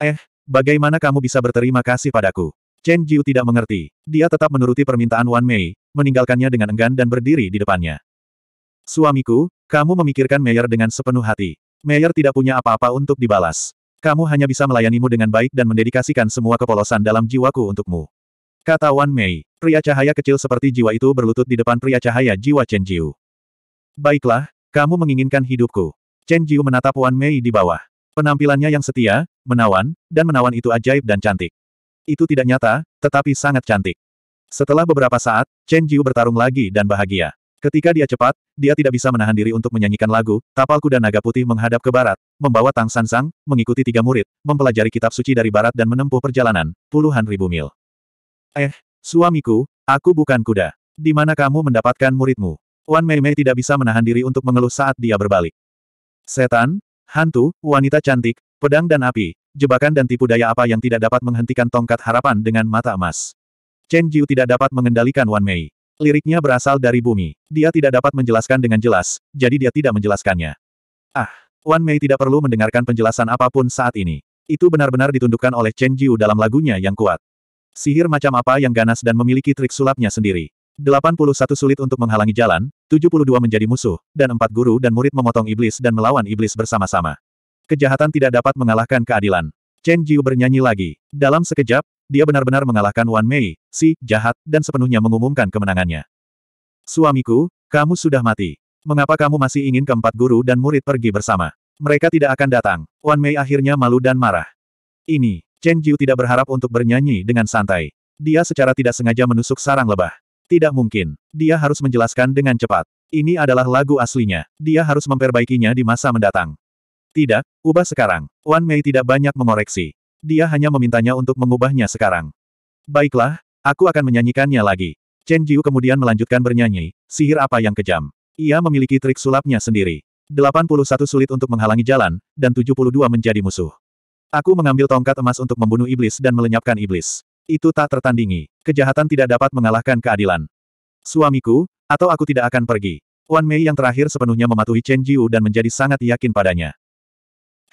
Eh, bagaimana kamu bisa berterima kasih padaku? Chen Jiu tidak mengerti. Dia tetap menuruti permintaan Wan Mei, meninggalkannya dengan enggan dan berdiri di depannya. Suamiku, kamu memikirkan Meyer dengan sepenuh hati. Meyer tidak punya apa-apa untuk dibalas. Kamu hanya bisa melayanimu dengan baik dan mendedikasikan semua kepolosan dalam jiwaku untukmu. Kata Wan Mei, pria cahaya kecil seperti jiwa itu berlutut di depan pria cahaya jiwa Chen Jiu. Baiklah, kamu menginginkan hidupku. Chen Jiu menatap Wan Mei di bawah. Penampilannya yang setia, menawan, dan menawan itu ajaib dan cantik. Itu tidak nyata, tetapi sangat cantik. Setelah beberapa saat, Chen Jiu bertarung lagi dan bahagia. Ketika dia cepat, dia tidak bisa menahan diri untuk menyanyikan lagu, tapal kuda naga putih menghadap ke barat, membawa Tang San Sang, mengikuti tiga murid, mempelajari kitab suci dari barat dan menempuh perjalanan, puluhan ribu mil. Eh, suamiku, aku bukan kuda. Di mana kamu mendapatkan muridmu? Wan Mei Mei tidak bisa menahan diri untuk mengeluh saat dia berbalik. Setan, Hantu, wanita cantik, pedang dan api, jebakan dan tipu daya apa yang tidak dapat menghentikan tongkat harapan dengan mata emas. Chen Jiu tidak dapat mengendalikan Wan Mei. Liriknya berasal dari bumi. Dia tidak dapat menjelaskan dengan jelas, jadi dia tidak menjelaskannya. Ah, Wan Mei tidak perlu mendengarkan penjelasan apapun saat ini. Itu benar-benar ditundukkan oleh Chen Jiu dalam lagunya yang kuat. Sihir macam apa yang ganas dan memiliki trik sulapnya sendiri. 81 sulit untuk menghalangi jalan, 72 menjadi musuh, dan empat guru dan murid memotong iblis dan melawan iblis bersama-sama. Kejahatan tidak dapat mengalahkan keadilan. Chen Jiu bernyanyi lagi. Dalam sekejap, dia benar-benar mengalahkan Wan Mei, si jahat, dan sepenuhnya mengumumkan kemenangannya. Suamiku, kamu sudah mati. Mengapa kamu masih ingin keempat guru dan murid pergi bersama? Mereka tidak akan datang. Wan Mei akhirnya malu dan marah. Ini, Chen Jiu tidak berharap untuk bernyanyi dengan santai. Dia secara tidak sengaja menusuk sarang lebah. Tidak mungkin. Dia harus menjelaskan dengan cepat. Ini adalah lagu aslinya. Dia harus memperbaikinya di masa mendatang. Tidak, ubah sekarang. Wan Mei tidak banyak mengoreksi. Dia hanya memintanya untuk mengubahnya sekarang. Baiklah, aku akan menyanyikannya lagi. Chen Jiu kemudian melanjutkan bernyanyi, sihir apa yang kejam. Ia memiliki trik sulapnya sendiri. 81 sulit untuk menghalangi jalan, dan 72 menjadi musuh. Aku mengambil tongkat emas untuk membunuh iblis dan melenyapkan iblis. Itu tak tertandingi. Kejahatan tidak dapat mengalahkan keadilan. Suamiku, atau aku tidak akan pergi. Wan Mei yang terakhir sepenuhnya mematuhi Chen Jiu dan menjadi sangat yakin padanya.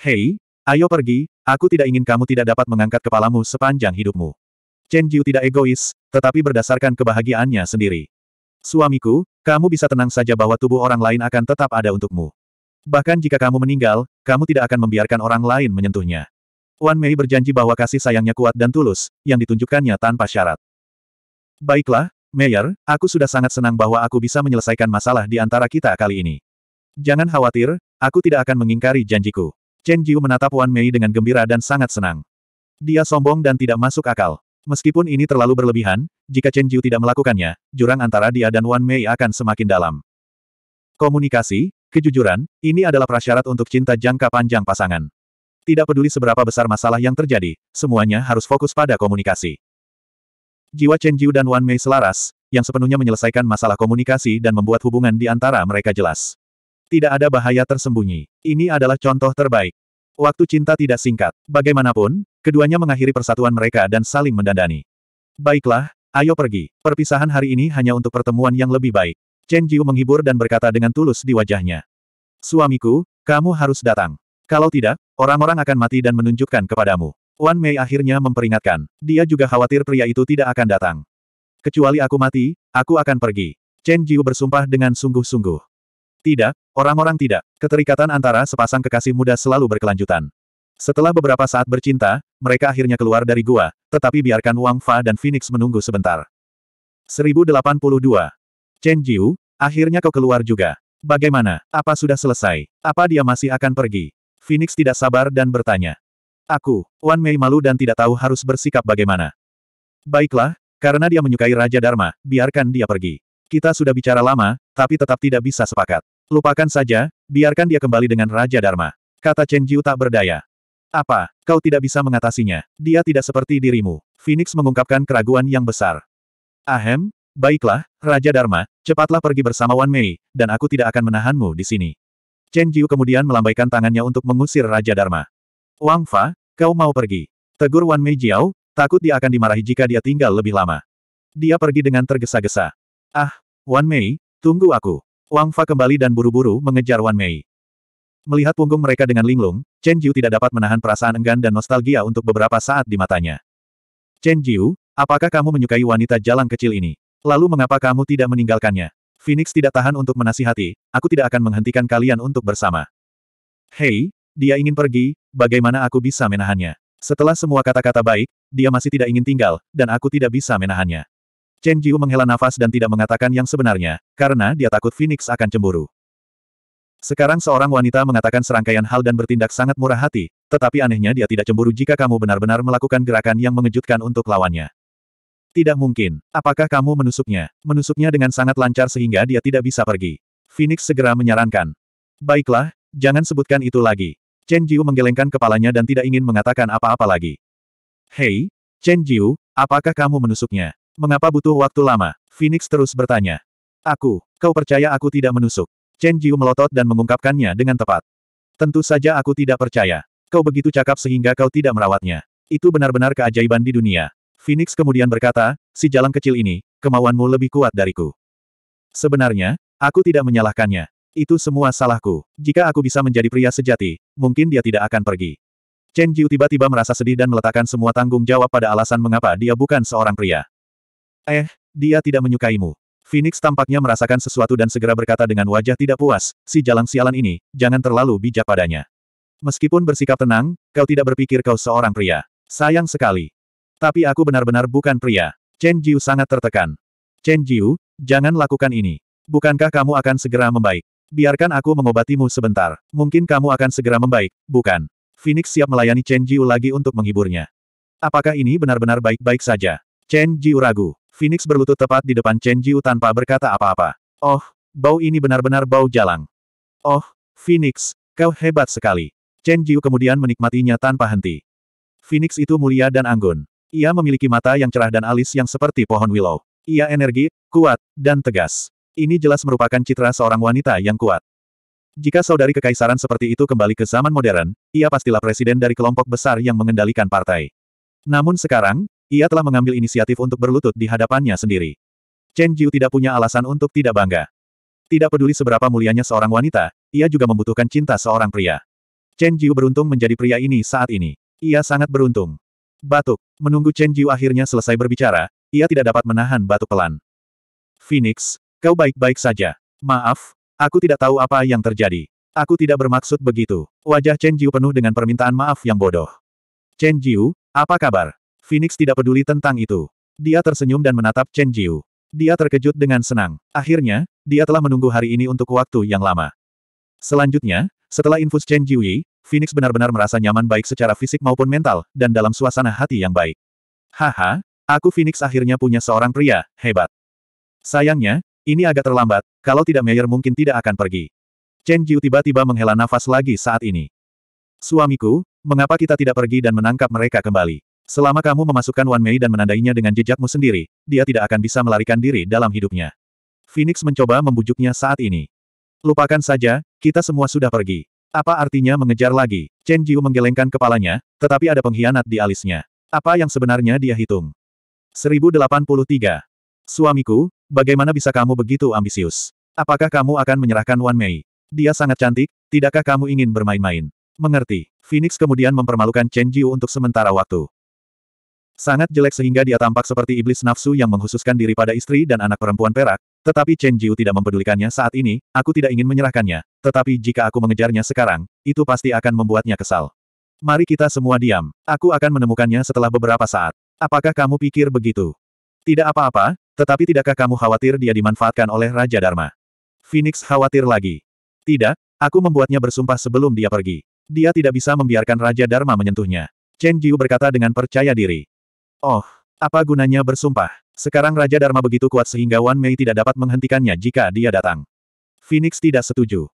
Hei, ayo pergi, aku tidak ingin kamu tidak dapat mengangkat kepalamu sepanjang hidupmu. Chen Jiu tidak egois, tetapi berdasarkan kebahagiaannya sendiri. Suamiku, kamu bisa tenang saja bahwa tubuh orang lain akan tetap ada untukmu. Bahkan jika kamu meninggal, kamu tidak akan membiarkan orang lain menyentuhnya. Wan Mei berjanji bahwa kasih sayangnya kuat dan tulus, yang ditunjukkannya tanpa syarat. Baiklah, Mayor, aku sudah sangat senang bahwa aku bisa menyelesaikan masalah di antara kita kali ini. Jangan khawatir, aku tidak akan mengingkari janjiku. Chen Jiu menatap Wan Mei dengan gembira dan sangat senang. Dia sombong dan tidak masuk akal. Meskipun ini terlalu berlebihan, jika Chen Jiu tidak melakukannya, jurang antara dia dan Wan Mei akan semakin dalam. Komunikasi, kejujuran, ini adalah prasyarat untuk cinta jangka panjang pasangan. Tidak peduli seberapa besar masalah yang terjadi, semuanya harus fokus pada komunikasi. Jiwa Chen Jiu dan Wan Mei selaras, yang sepenuhnya menyelesaikan masalah komunikasi dan membuat hubungan di antara mereka jelas. Tidak ada bahaya tersembunyi. Ini adalah contoh terbaik. Waktu cinta tidak singkat. Bagaimanapun, keduanya mengakhiri persatuan mereka dan saling mendandani. Baiklah, ayo pergi. Perpisahan hari ini hanya untuk pertemuan yang lebih baik. Chen Jiu menghibur dan berkata dengan tulus di wajahnya. Suamiku, kamu harus datang. Kalau tidak, Orang-orang akan mati dan menunjukkan kepadamu. Wan Mei akhirnya memperingatkan. Dia juga khawatir pria itu tidak akan datang. Kecuali aku mati, aku akan pergi. Chen Jiu bersumpah dengan sungguh-sungguh. Tidak, orang-orang tidak. Keterikatan antara sepasang kekasih muda selalu berkelanjutan. Setelah beberapa saat bercinta, mereka akhirnya keluar dari gua, tetapi biarkan Wang Fa dan Phoenix menunggu sebentar. 1082. Chen Jiu, akhirnya kau keluar juga. Bagaimana? Apa sudah selesai? Apa dia masih akan pergi? Phoenix tidak sabar dan bertanya. Aku, Wan Mei malu dan tidak tahu harus bersikap bagaimana. Baiklah, karena dia menyukai Raja Dharma, biarkan dia pergi. Kita sudah bicara lama, tapi tetap tidak bisa sepakat. Lupakan saja, biarkan dia kembali dengan Raja Dharma. Kata Chen Jiu tak berdaya. Apa, kau tidak bisa mengatasinya? Dia tidak seperti dirimu. Phoenix mengungkapkan keraguan yang besar. Ahem, baiklah, Raja Dharma, cepatlah pergi bersama Wan Mei, dan aku tidak akan menahanmu di sini. Chen Jiu kemudian melambaikan tangannya untuk mengusir Raja Dharma. Wang Fa, kau mau pergi. Tegur Wan Mei Jiao, takut dia akan dimarahi jika dia tinggal lebih lama. Dia pergi dengan tergesa-gesa. Ah, Wan Mei, tunggu aku. Wang Fa kembali dan buru-buru mengejar Wan Mei. Melihat punggung mereka dengan linglung, Chen Jiu tidak dapat menahan perasaan enggan dan nostalgia untuk beberapa saat di matanya. Chen Jiu, apakah kamu menyukai wanita jalan kecil ini? Lalu mengapa kamu tidak meninggalkannya? Phoenix tidak tahan untuk menasihati, aku tidak akan menghentikan kalian untuk bersama. Hei, dia ingin pergi, bagaimana aku bisa menahannya? Setelah semua kata-kata baik, dia masih tidak ingin tinggal, dan aku tidak bisa menahannya. Chen Jiu menghela nafas dan tidak mengatakan yang sebenarnya, karena dia takut Phoenix akan cemburu. Sekarang seorang wanita mengatakan serangkaian hal dan bertindak sangat murah hati, tetapi anehnya dia tidak cemburu jika kamu benar-benar melakukan gerakan yang mengejutkan untuk lawannya. Tidak mungkin. Apakah kamu menusuknya? Menusuknya dengan sangat lancar sehingga dia tidak bisa pergi. Phoenix segera menyarankan. Baiklah, jangan sebutkan itu lagi. Chen Jiu menggelengkan kepalanya dan tidak ingin mengatakan apa-apa lagi. Hei, Chen Jiu, apakah kamu menusuknya? Mengapa butuh waktu lama? Phoenix terus bertanya. Aku, kau percaya aku tidak menusuk? Chen Jiu melotot dan mengungkapkannya dengan tepat. Tentu saja aku tidak percaya. Kau begitu cakap sehingga kau tidak merawatnya. Itu benar-benar keajaiban di dunia. Phoenix kemudian berkata, si jalan kecil ini, kemauanmu lebih kuat dariku. Sebenarnya, aku tidak menyalahkannya. Itu semua salahku. Jika aku bisa menjadi pria sejati, mungkin dia tidak akan pergi. Chen Jiu tiba-tiba merasa sedih dan meletakkan semua tanggung jawab pada alasan mengapa dia bukan seorang pria. Eh, dia tidak menyukaimu. Phoenix tampaknya merasakan sesuatu dan segera berkata dengan wajah tidak puas, si jalan sialan ini, jangan terlalu bijak padanya. Meskipun bersikap tenang, kau tidak berpikir kau seorang pria. Sayang sekali. Tapi aku benar-benar bukan pria. Chen Jiu sangat tertekan. Chen Jiu, jangan lakukan ini. Bukankah kamu akan segera membaik? Biarkan aku mengobatimu sebentar. Mungkin kamu akan segera membaik, bukan? Phoenix siap melayani Chen Jiu lagi untuk menghiburnya. Apakah ini benar-benar baik-baik saja? Chen Jiu ragu. Phoenix berlutut tepat di depan Chen Jiu tanpa berkata apa-apa. Oh, bau ini benar-benar bau jalang. Oh, Phoenix, kau hebat sekali. Chen Jiu kemudian menikmatinya tanpa henti. Phoenix itu mulia dan anggun. Ia memiliki mata yang cerah dan alis yang seperti pohon willow. Ia energi, kuat, dan tegas. Ini jelas merupakan citra seorang wanita yang kuat. Jika saudari kekaisaran seperti itu kembali ke zaman modern, ia pastilah presiden dari kelompok besar yang mengendalikan partai. Namun sekarang, ia telah mengambil inisiatif untuk berlutut di hadapannya sendiri. Chen Jiu tidak punya alasan untuk tidak bangga. Tidak peduli seberapa mulianya seorang wanita, ia juga membutuhkan cinta seorang pria. Chen Jiu beruntung menjadi pria ini saat ini. Ia sangat beruntung. Batuk. Menunggu Chen Jiu akhirnya selesai berbicara, ia tidak dapat menahan batuk pelan. Phoenix, kau baik-baik saja. Maaf, aku tidak tahu apa yang terjadi. Aku tidak bermaksud begitu. Wajah Chen Jiu penuh dengan permintaan maaf yang bodoh. Chen Jiu, apa kabar? Phoenix tidak peduli tentang itu. Dia tersenyum dan menatap Chen Jiu. Dia terkejut dengan senang. Akhirnya, dia telah menunggu hari ini untuk waktu yang lama. Selanjutnya, setelah infus Chen Jiu Phoenix benar-benar merasa nyaman baik secara fisik maupun mental, dan dalam suasana hati yang baik. Haha, aku Phoenix akhirnya punya seorang pria, hebat. Sayangnya, ini agak terlambat, kalau tidak Meyer mungkin tidak akan pergi. Chen Jiu tiba-tiba menghela nafas lagi saat ini. Suamiku, mengapa kita tidak pergi dan menangkap mereka kembali? Selama kamu memasukkan Wan Mei dan menandainya dengan jejakmu sendiri, dia tidak akan bisa melarikan diri dalam hidupnya. Phoenix mencoba membujuknya saat ini. Lupakan saja, kita semua sudah pergi. Apa artinya mengejar lagi? Chen Jiu menggelengkan kepalanya, tetapi ada pengkhianat di alisnya. Apa yang sebenarnya dia hitung? 1083. Suamiku, bagaimana bisa kamu begitu ambisius? Apakah kamu akan menyerahkan Wan Mei? Dia sangat cantik, tidakkah kamu ingin bermain-main? Mengerti. Phoenix kemudian mempermalukan Chen Jiu untuk sementara waktu. Sangat jelek sehingga dia tampak seperti iblis nafsu yang menghususkan diri pada istri dan anak perempuan perak, tetapi Chen Jiu tidak mempedulikannya saat ini, aku tidak ingin menyerahkannya, tetapi jika aku mengejarnya sekarang, itu pasti akan membuatnya kesal. Mari kita semua diam, aku akan menemukannya setelah beberapa saat. Apakah kamu pikir begitu? Tidak apa-apa, tetapi tidakkah kamu khawatir dia dimanfaatkan oleh Raja Dharma? Phoenix khawatir lagi. Tidak, aku membuatnya bersumpah sebelum dia pergi. Dia tidak bisa membiarkan Raja Dharma menyentuhnya. Chen Jiu berkata dengan percaya diri. Oh, apa gunanya bersumpah? Sekarang Raja Dharma begitu kuat sehingga Wan Mei tidak dapat menghentikannya jika dia datang. Phoenix tidak setuju.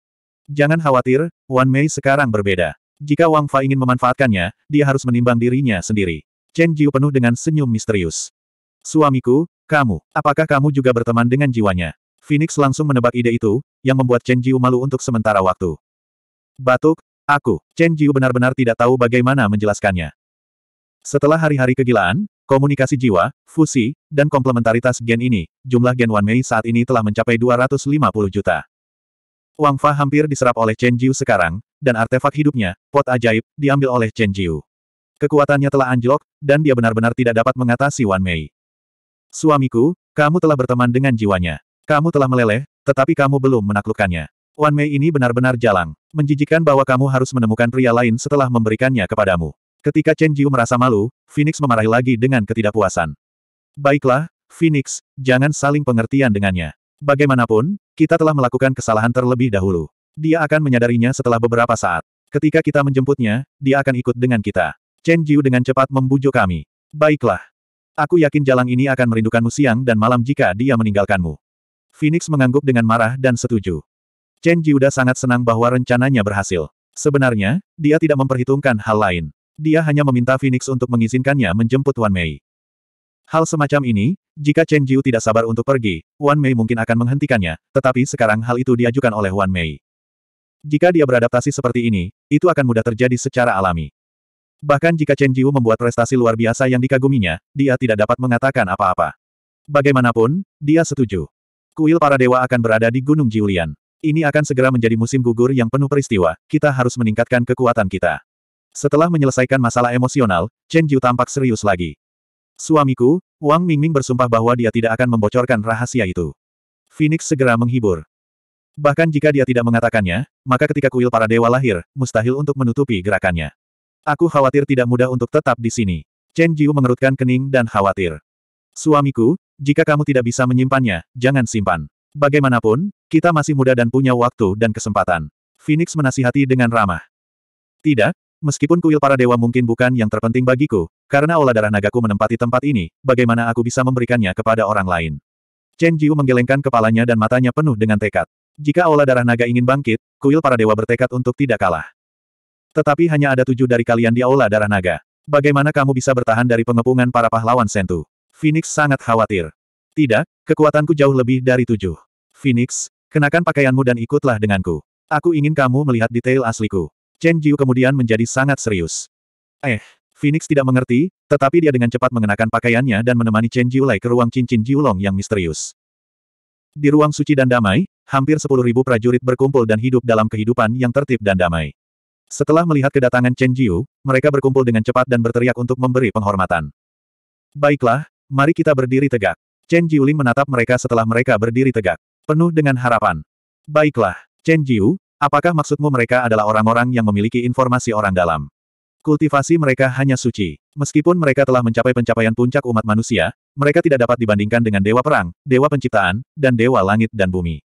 Jangan khawatir, Wan Mei sekarang berbeda. Jika Wang Fa ingin memanfaatkannya, dia harus menimbang dirinya sendiri. Chen Jiu penuh dengan senyum misterius. Suamiku, kamu, apakah kamu juga berteman dengan jiwanya? Phoenix langsung menebak ide itu, yang membuat Chen Jiu malu untuk sementara waktu. Batuk, aku, Chen Jiu benar-benar tidak tahu bagaimana menjelaskannya. Setelah hari-hari kegilaan, komunikasi jiwa, fusi, dan komplementaritas gen ini, jumlah gen Wan Mei saat ini telah mencapai 250 juta. Wang Fa hampir diserap oleh Chen Jiu sekarang, dan artefak hidupnya, pot ajaib, diambil oleh Chen Jiu. Kekuatannya telah anjlok, dan dia benar-benar tidak dapat mengatasi Wan Mei. Suamiku, kamu telah berteman dengan jiwanya. Kamu telah meleleh, tetapi kamu belum menaklukkannya. Wan Mei ini benar-benar jalang. Menjijikan bahwa kamu harus menemukan pria lain setelah memberikannya kepadamu. Ketika Chen Jiu merasa malu, Phoenix memarahi lagi dengan ketidakpuasan. Baiklah, Phoenix, jangan saling pengertian dengannya. Bagaimanapun, kita telah melakukan kesalahan terlebih dahulu. Dia akan menyadarinya setelah beberapa saat. Ketika kita menjemputnya, dia akan ikut dengan kita. Chen Jiu dengan cepat membujuk kami. Baiklah. Aku yakin jalan ini akan merindukanmu siang dan malam jika dia meninggalkanmu. Phoenix mengangguk dengan marah dan setuju. Chen Jiu sangat senang bahwa rencananya berhasil. Sebenarnya, dia tidak memperhitungkan hal lain. Dia hanya meminta Phoenix untuk mengizinkannya menjemput Wan Mei. Hal semacam ini, jika Chen Jiu tidak sabar untuk pergi, Wan Mei mungkin akan menghentikannya, tetapi sekarang hal itu diajukan oleh Wan Mei. Jika dia beradaptasi seperti ini, itu akan mudah terjadi secara alami. Bahkan jika Chen Jiu membuat prestasi luar biasa yang dikaguminya, dia tidak dapat mengatakan apa-apa. Bagaimanapun, dia setuju. Kuil para dewa akan berada di Gunung Jiulian. Ini akan segera menjadi musim gugur yang penuh peristiwa, kita harus meningkatkan kekuatan kita. Setelah menyelesaikan masalah emosional, Chen Jiu tampak serius lagi. Suamiku, Wang Mingming bersumpah bahwa dia tidak akan membocorkan rahasia itu. Phoenix segera menghibur. Bahkan jika dia tidak mengatakannya, maka ketika kuil para dewa lahir, mustahil untuk menutupi gerakannya. Aku khawatir tidak mudah untuk tetap di sini. Chen Jiu mengerutkan kening dan khawatir. Suamiku, jika kamu tidak bisa menyimpannya, jangan simpan. Bagaimanapun, kita masih muda dan punya waktu dan kesempatan. Phoenix menasihati dengan ramah. Tidak, Meskipun kuil para dewa mungkin bukan yang terpenting bagiku, karena olah darah nagaku menempati tempat ini, bagaimana aku bisa memberikannya kepada orang lain? Chen Jiu menggelengkan kepalanya dan matanya penuh dengan tekad. Jika olah darah naga ingin bangkit, kuil para dewa bertekad untuk tidak kalah. Tetapi hanya ada tujuh dari kalian di olah darah naga. Bagaimana kamu bisa bertahan dari pengepungan para pahlawan sentu? Phoenix sangat khawatir. Tidak, kekuatanku jauh lebih dari tujuh. Phoenix, kenakan pakaianmu dan ikutlah denganku. Aku ingin kamu melihat detail asliku. Chen Jiu kemudian menjadi sangat serius. Eh, Phoenix tidak mengerti, tetapi dia dengan cepat mengenakan pakaiannya dan menemani Chen Jiulai ke ruang cincin Jiu Long yang misterius. Di ruang suci dan damai, hampir sepuluh ribu prajurit berkumpul dan hidup dalam kehidupan yang tertib dan damai. Setelah melihat kedatangan Chen Jiu, mereka berkumpul dengan cepat dan berteriak untuk memberi penghormatan. Baiklah, mari kita berdiri tegak. Chen Jiuling menatap mereka setelah mereka berdiri tegak. Penuh dengan harapan. Baiklah, Chen Jiu, Apakah maksudmu mereka adalah orang-orang yang memiliki informasi orang dalam? Kultivasi mereka hanya suci. Meskipun mereka telah mencapai pencapaian puncak umat manusia, mereka tidak dapat dibandingkan dengan Dewa Perang, Dewa Penciptaan, dan Dewa Langit dan Bumi.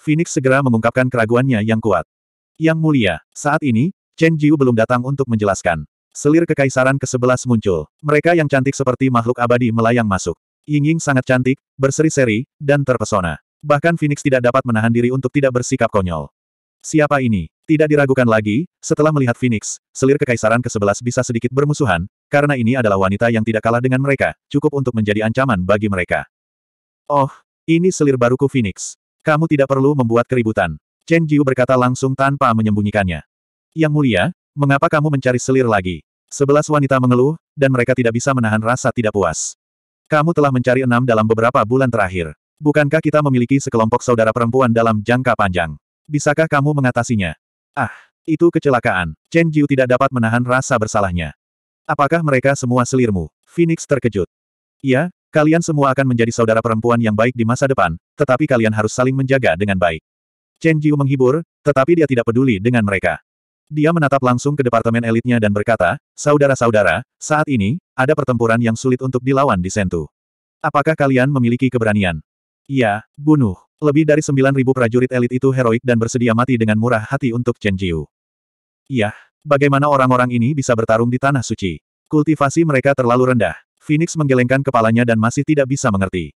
Phoenix segera mengungkapkan keraguannya yang kuat. Yang mulia, saat ini, Chen Jiu belum datang untuk menjelaskan. Selir kekaisaran ke-11 muncul. Mereka yang cantik seperti makhluk abadi melayang masuk. Ying Ying sangat cantik, berseri-seri, dan terpesona. Bahkan Phoenix tidak dapat menahan diri untuk tidak bersikap konyol. Siapa ini? Tidak diragukan lagi, setelah melihat Phoenix, selir kekaisaran ke-11 bisa sedikit bermusuhan, karena ini adalah wanita yang tidak kalah dengan mereka, cukup untuk menjadi ancaman bagi mereka. Oh, ini selir baruku Phoenix. Kamu tidak perlu membuat keributan. Chen Jiu berkata langsung tanpa menyembunyikannya. Yang mulia, mengapa kamu mencari selir lagi? Sebelas wanita mengeluh, dan mereka tidak bisa menahan rasa tidak puas. Kamu telah mencari enam dalam beberapa bulan terakhir. Bukankah kita memiliki sekelompok saudara perempuan dalam jangka panjang? Bisakah kamu mengatasinya? Ah, itu kecelakaan. Chen Jiu tidak dapat menahan rasa bersalahnya. Apakah mereka semua selirmu? Phoenix terkejut. ya kalian semua akan menjadi saudara perempuan yang baik di masa depan, tetapi kalian harus saling menjaga dengan baik. Chen Jiu menghibur, tetapi dia tidak peduli dengan mereka. Dia menatap langsung ke departemen elitnya dan berkata, Saudara-saudara, saat ini, ada pertempuran yang sulit untuk dilawan di Sentu. Apakah kalian memiliki keberanian? ya bunuh. Lebih dari 9.000 prajurit elit itu heroik dan bersedia mati dengan murah hati untuk Chen Jiu. Yah, bagaimana orang-orang ini bisa bertarung di Tanah Suci? Kultivasi mereka terlalu rendah. Phoenix menggelengkan kepalanya dan masih tidak bisa mengerti.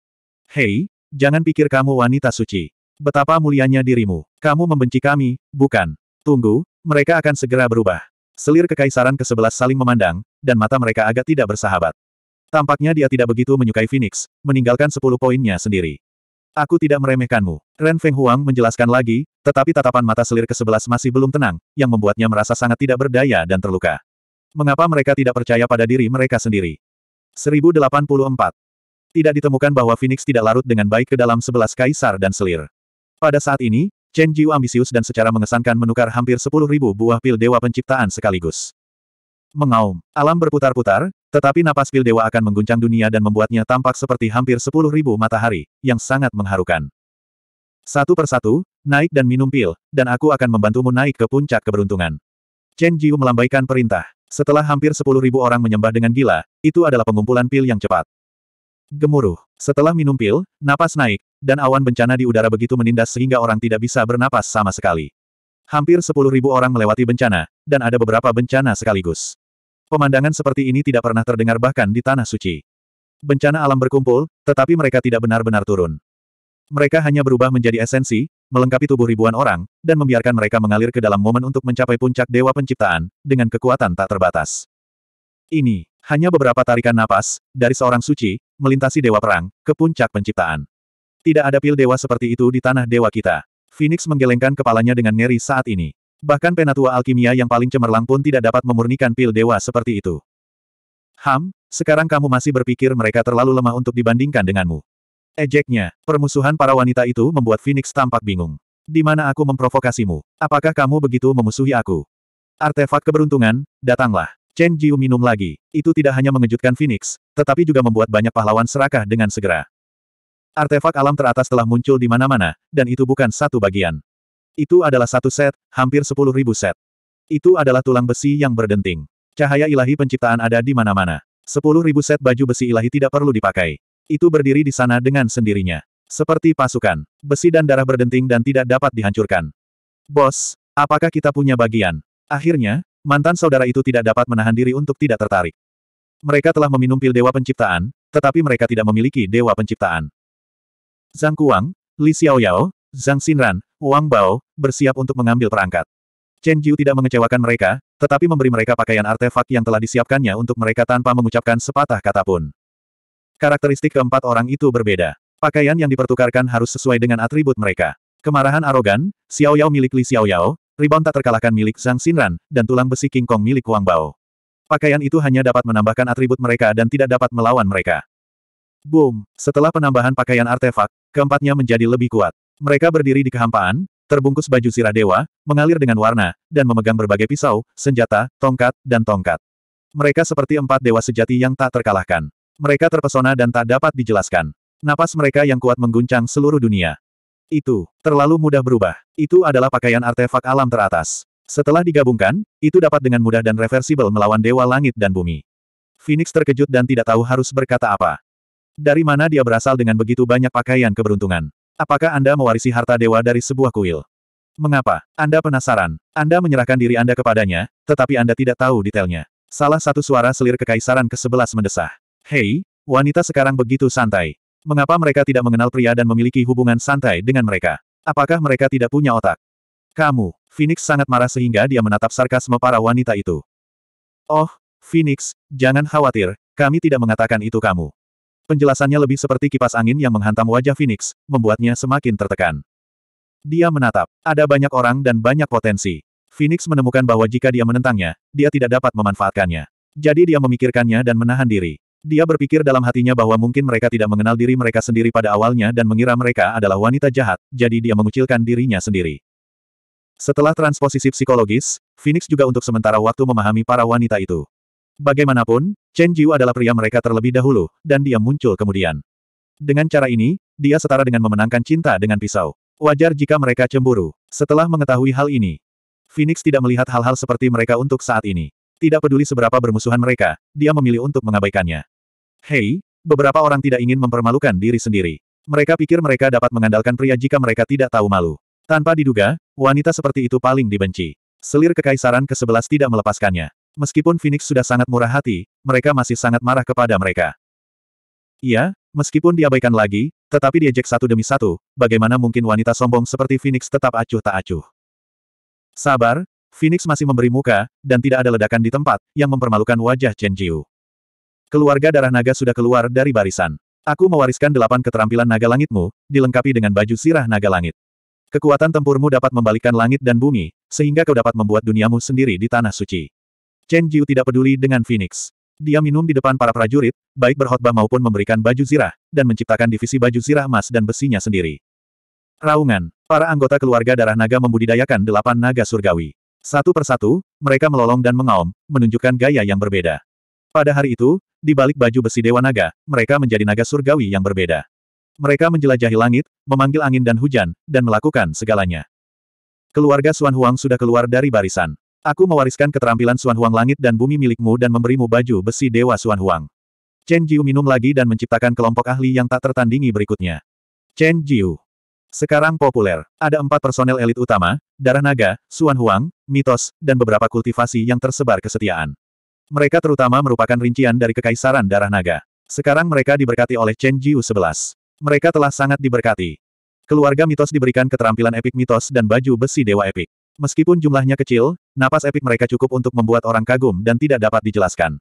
Hei, jangan pikir kamu wanita suci. Betapa mulianya dirimu. Kamu membenci kami, bukan? Tunggu, mereka akan segera berubah. Selir kekaisaran ke-11 saling memandang, dan mata mereka agak tidak bersahabat. Tampaknya dia tidak begitu menyukai Phoenix, meninggalkan 10 poinnya sendiri. Aku tidak meremehkanmu. Ren Feng Huang menjelaskan lagi, tetapi tatapan mata selir ke-11 masih belum tenang, yang membuatnya merasa sangat tidak berdaya dan terluka. Mengapa mereka tidak percaya pada diri mereka sendiri? 1084. Tidak ditemukan bahwa Phoenix tidak larut dengan baik ke dalam sebelas kaisar dan selir. Pada saat ini, Chen Jiu ambisius dan secara mengesankan menukar hampir 10.000 buah pil dewa penciptaan sekaligus. Mengaum, alam berputar-putar, tetapi napas pil dewa akan mengguncang dunia dan membuatnya tampak seperti hampir sepuluh ribu matahari, yang sangat mengharukan. Satu persatu, naik dan minum pil, dan aku akan membantumu naik ke puncak keberuntungan. Chen Jiu melambaikan perintah. Setelah hampir sepuluh ribu orang menyembah dengan gila, itu adalah pengumpulan pil yang cepat. Gemuruh. Setelah minum pil, napas naik, dan awan bencana di udara begitu menindas sehingga orang tidak bisa bernapas sama sekali. Hampir sepuluh ribu orang melewati bencana, dan ada beberapa bencana sekaligus. Pemandangan seperti ini tidak pernah terdengar bahkan di Tanah Suci. Bencana alam berkumpul, tetapi mereka tidak benar-benar turun. Mereka hanya berubah menjadi esensi, melengkapi tubuh ribuan orang, dan membiarkan mereka mengalir ke dalam momen untuk mencapai puncak Dewa Penciptaan, dengan kekuatan tak terbatas. Ini, hanya beberapa tarikan napas, dari seorang suci, melintasi Dewa Perang, ke puncak penciptaan. Tidak ada pil dewa seperti itu di tanah dewa kita. Phoenix menggelengkan kepalanya dengan ngeri saat ini. Bahkan penatua alkimia yang paling cemerlang pun tidak dapat memurnikan pil dewa seperti itu. Ham, sekarang kamu masih berpikir mereka terlalu lemah untuk dibandingkan denganmu. Ejeknya, permusuhan para wanita itu membuat Phoenix tampak bingung. Di mana aku memprovokasimu? Apakah kamu begitu memusuhi aku? Artefak keberuntungan, datanglah. Chen Jiu minum lagi. Itu tidak hanya mengejutkan Phoenix, tetapi juga membuat banyak pahlawan serakah dengan segera. Artefak alam teratas telah muncul di mana-mana, dan itu bukan satu bagian. Itu adalah satu set, hampir sepuluh ribu set. Itu adalah tulang besi yang berdenting. Cahaya ilahi penciptaan ada di mana-mana. Sepuluh ribu set baju besi ilahi tidak perlu dipakai. Itu berdiri di sana dengan sendirinya. Seperti pasukan, besi dan darah berdenting dan tidak dapat dihancurkan. Bos, apakah kita punya bagian? Akhirnya, mantan saudara itu tidak dapat menahan diri untuk tidak tertarik. Mereka telah meminum pil dewa penciptaan, tetapi mereka tidak memiliki dewa penciptaan. Zhang Kuang, Li Xiaoyao, Zhang Xinran, Wang Bao, bersiap untuk mengambil perangkat. Chen Jiu tidak mengecewakan mereka, tetapi memberi mereka pakaian artefak yang telah disiapkannya untuk mereka tanpa mengucapkan sepatah kata pun. Karakteristik keempat orang itu berbeda. Pakaian yang dipertukarkan harus sesuai dengan atribut mereka. Kemarahan arogan, Xiao Yao milik Li Xiao Yao, ribon tak terkalahkan milik Zhang Xinran, dan tulang besi King Kong milik Wang Bao. Pakaian itu hanya dapat menambahkan atribut mereka dan tidak dapat melawan mereka. Boom! Setelah penambahan pakaian artefak, keempatnya menjadi lebih kuat. Mereka berdiri di kehampaan, terbungkus baju sirah dewa, mengalir dengan warna, dan memegang berbagai pisau, senjata, tongkat, dan tongkat. Mereka seperti empat dewa sejati yang tak terkalahkan. Mereka terpesona dan tak dapat dijelaskan. Napas mereka yang kuat mengguncang seluruh dunia. Itu, terlalu mudah berubah. Itu adalah pakaian artefak alam teratas. Setelah digabungkan, itu dapat dengan mudah dan reversibel melawan dewa langit dan bumi. Phoenix terkejut dan tidak tahu harus berkata apa. Dari mana dia berasal dengan begitu banyak pakaian keberuntungan. Apakah Anda mewarisi harta dewa dari sebuah kuil? Mengapa? Anda penasaran. Anda menyerahkan diri Anda kepadanya, tetapi Anda tidak tahu detailnya. Salah satu suara selir kekaisaran ke-11 mendesah. Hei, wanita sekarang begitu santai. Mengapa mereka tidak mengenal pria dan memiliki hubungan santai dengan mereka? Apakah mereka tidak punya otak? Kamu, Phoenix sangat marah sehingga dia menatap sarkasme para wanita itu. Oh, Phoenix, jangan khawatir, kami tidak mengatakan itu kamu. Penjelasannya lebih seperti kipas angin yang menghantam wajah Phoenix, membuatnya semakin tertekan. Dia menatap. Ada banyak orang dan banyak potensi. Phoenix menemukan bahwa jika dia menentangnya, dia tidak dapat memanfaatkannya. Jadi dia memikirkannya dan menahan diri. Dia berpikir dalam hatinya bahwa mungkin mereka tidak mengenal diri mereka sendiri pada awalnya dan mengira mereka adalah wanita jahat, jadi dia mengucilkan dirinya sendiri. Setelah transposisi psikologis, Phoenix juga untuk sementara waktu memahami para wanita itu. Bagaimanapun, Chen Jiu adalah pria mereka terlebih dahulu, dan dia muncul kemudian. Dengan cara ini, dia setara dengan memenangkan cinta dengan pisau. Wajar jika mereka cemburu. Setelah mengetahui hal ini, Phoenix tidak melihat hal-hal seperti mereka untuk saat ini. Tidak peduli seberapa bermusuhan mereka, dia memilih untuk mengabaikannya. Hei, beberapa orang tidak ingin mempermalukan diri sendiri. Mereka pikir mereka dapat mengandalkan pria jika mereka tidak tahu malu. Tanpa diduga, wanita seperti itu paling dibenci. Selir kekaisaran ke-11 tidak melepaskannya. Meskipun Phoenix sudah sangat murah hati, mereka masih sangat marah kepada mereka. Iya, meskipun diabaikan lagi, tetapi diejek satu demi satu, bagaimana mungkin wanita sombong seperti Phoenix tetap acuh tak acuh. Sabar, Phoenix masih memberi muka, dan tidak ada ledakan di tempat, yang mempermalukan wajah Chen Jiu. Keluarga darah naga sudah keluar dari barisan. Aku mewariskan delapan keterampilan naga langitmu, dilengkapi dengan baju sirah naga langit. Kekuatan tempurmu dapat membalikkan langit dan bumi, sehingga kau dapat membuat duniamu sendiri di tanah suci. Chen Jiu tidak peduli dengan Phoenix. Dia minum di depan para prajurit, baik berkhotbah maupun memberikan baju zirah, dan menciptakan divisi baju zirah emas dan besinya sendiri. Raungan. Para anggota keluarga darah naga membudidayakan delapan naga surgawi. Satu persatu, mereka melolong dan mengaum, menunjukkan gaya yang berbeda. Pada hari itu, di balik baju besi dewa naga, mereka menjadi naga surgawi yang berbeda. Mereka menjelajahi langit, memanggil angin dan hujan, dan melakukan segalanya. Keluarga Suan Huang sudah keluar dari barisan. Aku mewariskan keterampilan Suan Huang langit dan bumi milikmu dan memberimu baju besi Dewa Suan Huang. Chen Jiu minum lagi dan menciptakan kelompok ahli yang tak tertandingi berikutnya. Chen Jiu. Sekarang populer. Ada empat personel elit utama, darah naga, Suan Huang, mitos, dan beberapa kultivasi yang tersebar kesetiaan. Mereka terutama merupakan rincian dari kekaisaran darah naga. Sekarang mereka diberkati oleh Chen Jiu 11. Mereka telah sangat diberkati. Keluarga mitos diberikan keterampilan epik mitos dan baju besi dewa epik. Meskipun jumlahnya kecil, napas epik mereka cukup untuk membuat orang kagum dan tidak dapat dijelaskan.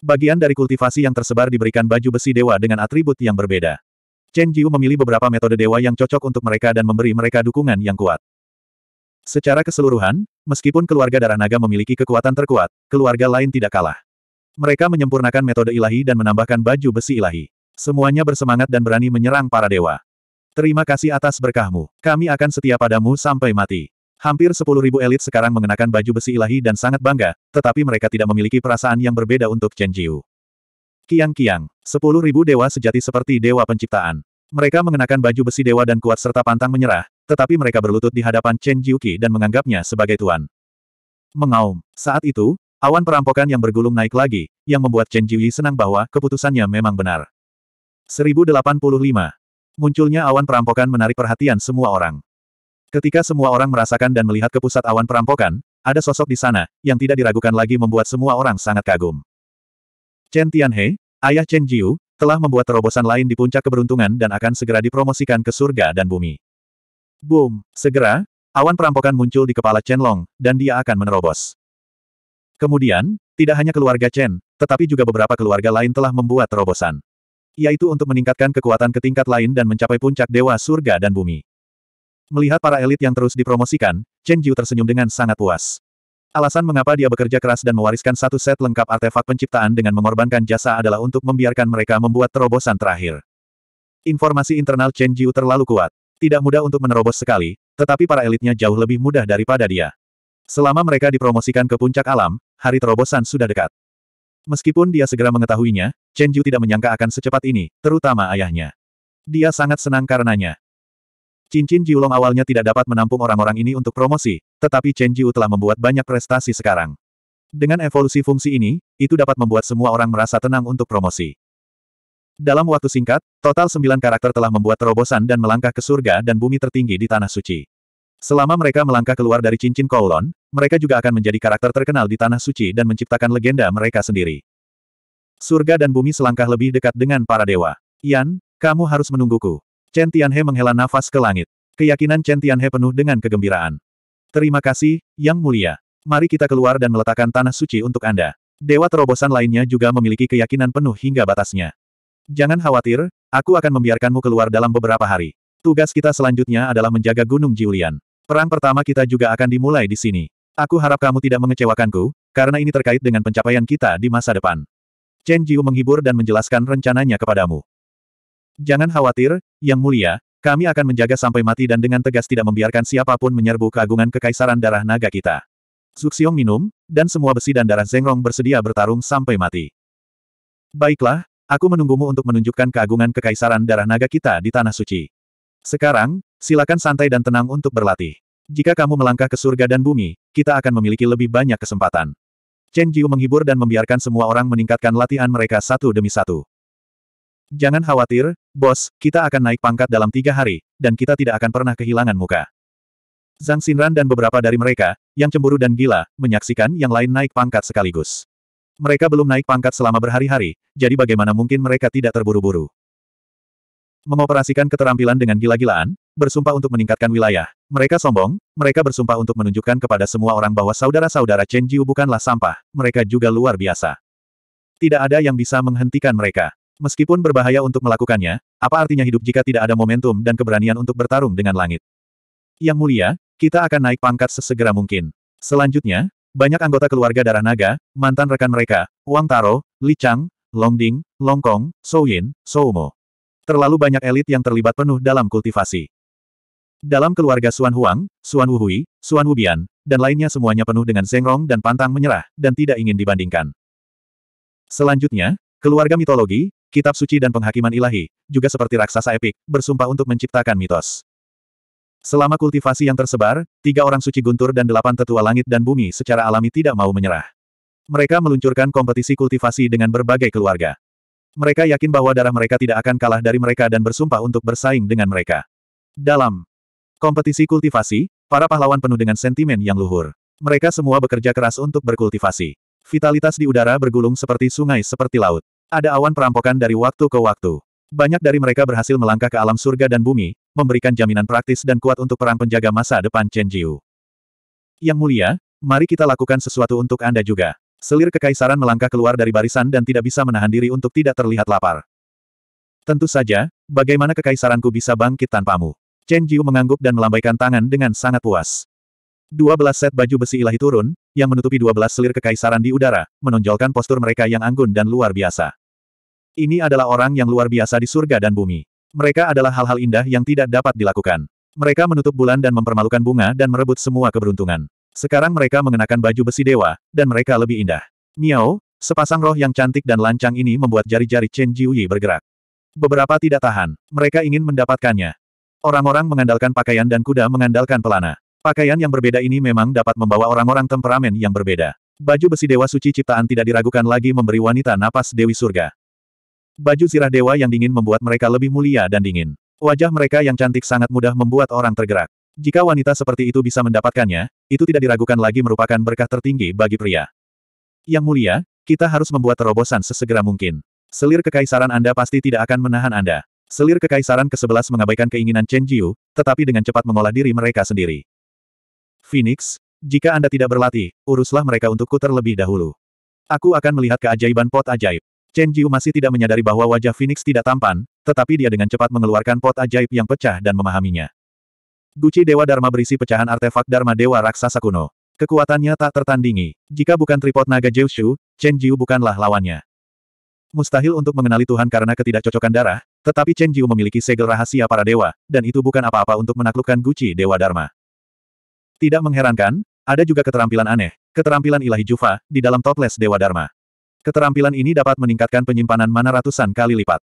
Bagian dari kultivasi yang tersebar diberikan baju besi dewa dengan atribut yang berbeda. Chen Jiu memilih beberapa metode dewa yang cocok untuk mereka dan memberi mereka dukungan yang kuat. Secara keseluruhan, meskipun keluarga darah naga memiliki kekuatan terkuat, keluarga lain tidak kalah. Mereka menyempurnakan metode ilahi dan menambahkan baju besi ilahi. Semuanya bersemangat dan berani menyerang para dewa. Terima kasih atas berkahmu. Kami akan setia padamu sampai mati. Hampir 10.000 elit sekarang mengenakan baju besi ilahi dan sangat bangga, tetapi mereka tidak memiliki perasaan yang berbeda untuk Chen Jiu. Kiang-kiang, 10.000 dewa sejati seperti dewa penciptaan. Mereka mengenakan baju besi dewa dan kuat serta pantang menyerah, tetapi mereka berlutut di hadapan Chen Jiuqi dan menganggapnya sebagai tuan. Mengaum. Saat itu, awan perampokan yang bergulung naik lagi, yang membuat Chen Yi senang bahwa keputusannya memang benar. 1085. Munculnya awan perampokan menarik perhatian semua orang. Ketika semua orang merasakan dan melihat ke pusat awan perampokan, ada sosok di sana, yang tidak diragukan lagi membuat semua orang sangat kagum. Chen Tianhe, ayah Chen Jiu, telah membuat terobosan lain di puncak keberuntungan dan akan segera dipromosikan ke surga dan bumi. Boom! Segera, awan perampokan muncul di kepala Chen Long, dan dia akan menerobos. Kemudian, tidak hanya keluarga Chen, tetapi juga beberapa keluarga lain telah membuat terobosan. Yaitu untuk meningkatkan kekuatan ke tingkat lain dan mencapai puncak dewa surga dan bumi. Melihat para elit yang terus dipromosikan, Chen Jiu tersenyum dengan sangat puas. Alasan mengapa dia bekerja keras dan mewariskan satu set lengkap artefak penciptaan dengan mengorbankan jasa adalah untuk membiarkan mereka membuat terobosan terakhir. Informasi internal Chen Jiu terlalu kuat. Tidak mudah untuk menerobos sekali, tetapi para elitnya jauh lebih mudah daripada dia. Selama mereka dipromosikan ke puncak alam, hari terobosan sudah dekat. Meskipun dia segera mengetahuinya, Chen Jiu tidak menyangka akan secepat ini, terutama ayahnya. Dia sangat senang karenanya. Cincin Jiulong awalnya tidak dapat menampung orang-orang ini untuk promosi, tetapi Chen Jiu telah membuat banyak prestasi sekarang. Dengan evolusi fungsi ini, itu dapat membuat semua orang merasa tenang untuk promosi. Dalam waktu singkat, total sembilan karakter telah membuat terobosan dan melangkah ke surga dan bumi tertinggi di Tanah Suci. Selama mereka melangkah keluar dari cincin Kowloon, mereka juga akan menjadi karakter terkenal di Tanah Suci dan menciptakan legenda mereka sendiri. Surga dan bumi selangkah lebih dekat dengan para dewa. Yan, kamu harus menungguku. Chen Tianhe menghela nafas ke langit. Keyakinan Chen Tianhe penuh dengan kegembiraan. Terima kasih, Yang Mulia. Mari kita keluar dan meletakkan tanah suci untuk Anda. Dewa terobosan lainnya juga memiliki keyakinan penuh hingga batasnya. Jangan khawatir, aku akan membiarkanmu keluar dalam beberapa hari. Tugas kita selanjutnya adalah menjaga Gunung Jiulian. Perang pertama kita juga akan dimulai di sini. Aku harap kamu tidak mengecewakanku, karena ini terkait dengan pencapaian kita di masa depan. Chen Jiu menghibur dan menjelaskan rencananya kepadamu. Jangan khawatir, Yang Mulia, kami akan menjaga sampai mati dan dengan tegas tidak membiarkan siapapun menyerbu keagungan kekaisaran darah naga kita. Zuxiong minum, dan semua besi dan darah Zengrong bersedia bertarung sampai mati. Baiklah, aku menunggumu untuk menunjukkan keagungan kekaisaran darah naga kita di Tanah Suci. Sekarang, silakan santai dan tenang untuk berlatih. Jika kamu melangkah ke surga dan bumi, kita akan memiliki lebih banyak kesempatan. Chen Jiu menghibur dan membiarkan semua orang meningkatkan latihan mereka satu demi satu. Jangan khawatir, bos, kita akan naik pangkat dalam tiga hari, dan kita tidak akan pernah kehilangan muka. Zhang Xinran dan beberapa dari mereka, yang cemburu dan gila, menyaksikan yang lain naik pangkat sekaligus. Mereka belum naik pangkat selama berhari-hari, jadi bagaimana mungkin mereka tidak terburu-buru. Mengoperasikan keterampilan dengan gila-gilaan, bersumpah untuk meningkatkan wilayah. Mereka sombong, mereka bersumpah untuk menunjukkan kepada semua orang bahwa saudara-saudara Chen Jiu bukanlah sampah, mereka juga luar biasa. Tidak ada yang bisa menghentikan mereka. Meskipun berbahaya untuk melakukannya, apa artinya hidup jika tidak ada momentum dan keberanian untuk bertarung dengan langit? Yang mulia, kita akan naik pangkat sesegera mungkin. Selanjutnya, banyak anggota keluarga darah naga, mantan rekan mereka, Wang Taro, Li Chang, Long Ding, Long Kong, Zhou Yin, Zhou Mo. Terlalu banyak elit yang terlibat penuh dalam kultivasi. Dalam keluarga Suan Huang, Suan Wuhui, Suan Wubian, dan lainnya semuanya penuh dengan zengrong dan pantang menyerah, dan tidak ingin dibandingkan. Selanjutnya, keluarga mitologi, kitab suci dan penghakiman ilahi, juga seperti raksasa epik, bersumpah untuk menciptakan mitos. Selama kultivasi yang tersebar, tiga orang suci guntur dan delapan tetua langit dan bumi secara alami tidak mau menyerah. Mereka meluncurkan kompetisi kultivasi dengan berbagai keluarga. Mereka yakin bahwa darah mereka tidak akan kalah dari mereka dan bersumpah untuk bersaing dengan mereka. Dalam kompetisi kultivasi, para pahlawan penuh dengan sentimen yang luhur. Mereka semua bekerja keras untuk berkultivasi. Vitalitas di udara bergulung seperti sungai seperti laut. Ada awan perampokan dari waktu ke waktu. Banyak dari mereka berhasil melangkah ke alam surga dan bumi, memberikan jaminan praktis dan kuat untuk perang penjaga masa depan Chen Jiu. Yang mulia, mari kita lakukan sesuatu untuk Anda juga. Selir kekaisaran melangkah keluar dari barisan dan tidak bisa menahan diri untuk tidak terlihat lapar. Tentu saja, bagaimana kekaisaranku bisa bangkit tanpamu? Chen Jiu mengangguk dan melambaikan tangan dengan sangat puas. 12 set baju besi ilahi turun, yang menutupi 12 selir kekaisaran di udara, menonjolkan postur mereka yang anggun dan luar biasa. Ini adalah orang yang luar biasa di surga dan bumi. Mereka adalah hal-hal indah yang tidak dapat dilakukan. Mereka menutup bulan dan mempermalukan bunga dan merebut semua keberuntungan. Sekarang mereka mengenakan baju besi dewa, dan mereka lebih indah. Miao, sepasang roh yang cantik dan lancang ini membuat jari-jari Chen Jiuyi bergerak. Beberapa tidak tahan. Mereka ingin mendapatkannya. Orang-orang mengandalkan pakaian dan kuda mengandalkan pelana. Pakaian yang berbeda ini memang dapat membawa orang-orang temperamen yang berbeda. Baju besi dewa suci ciptaan tidak diragukan lagi memberi wanita napas Dewi Surga. Baju sirah dewa yang dingin membuat mereka lebih mulia dan dingin. Wajah mereka yang cantik sangat mudah membuat orang tergerak. Jika wanita seperti itu bisa mendapatkannya, itu tidak diragukan lagi merupakan berkah tertinggi bagi pria. Yang mulia, kita harus membuat terobosan sesegera mungkin. Selir kekaisaran Anda pasti tidak akan menahan Anda. Selir kekaisaran ke-11 mengabaikan keinginan Chen Jiu, tetapi dengan cepat mengolah diri mereka sendiri. Phoenix, jika Anda tidak berlatih, uruslah mereka untukku terlebih dahulu. Aku akan melihat keajaiban pot ajaib. Chen Jiu masih tidak menyadari bahwa wajah Phoenix tidak tampan, tetapi dia dengan cepat mengeluarkan pot ajaib yang pecah dan memahaminya. Guci Dewa Dharma berisi pecahan artefak Dharma Dewa Raksasa kuno. Kekuatannya tak tertandingi. Jika bukan tripod naga Jiu Chen Jiu bukanlah lawannya. Mustahil untuk mengenali Tuhan karena ketidakcocokan darah, tetapi Chen Jiu memiliki segel rahasia para dewa, dan itu bukan apa-apa untuk menaklukkan Guci Dewa Dharma. Tidak mengherankan, ada juga keterampilan aneh, keterampilan ilahi Jufa, di dalam toples Dewa Dharma. Keterampilan ini dapat meningkatkan penyimpanan mana ratusan kali lipat.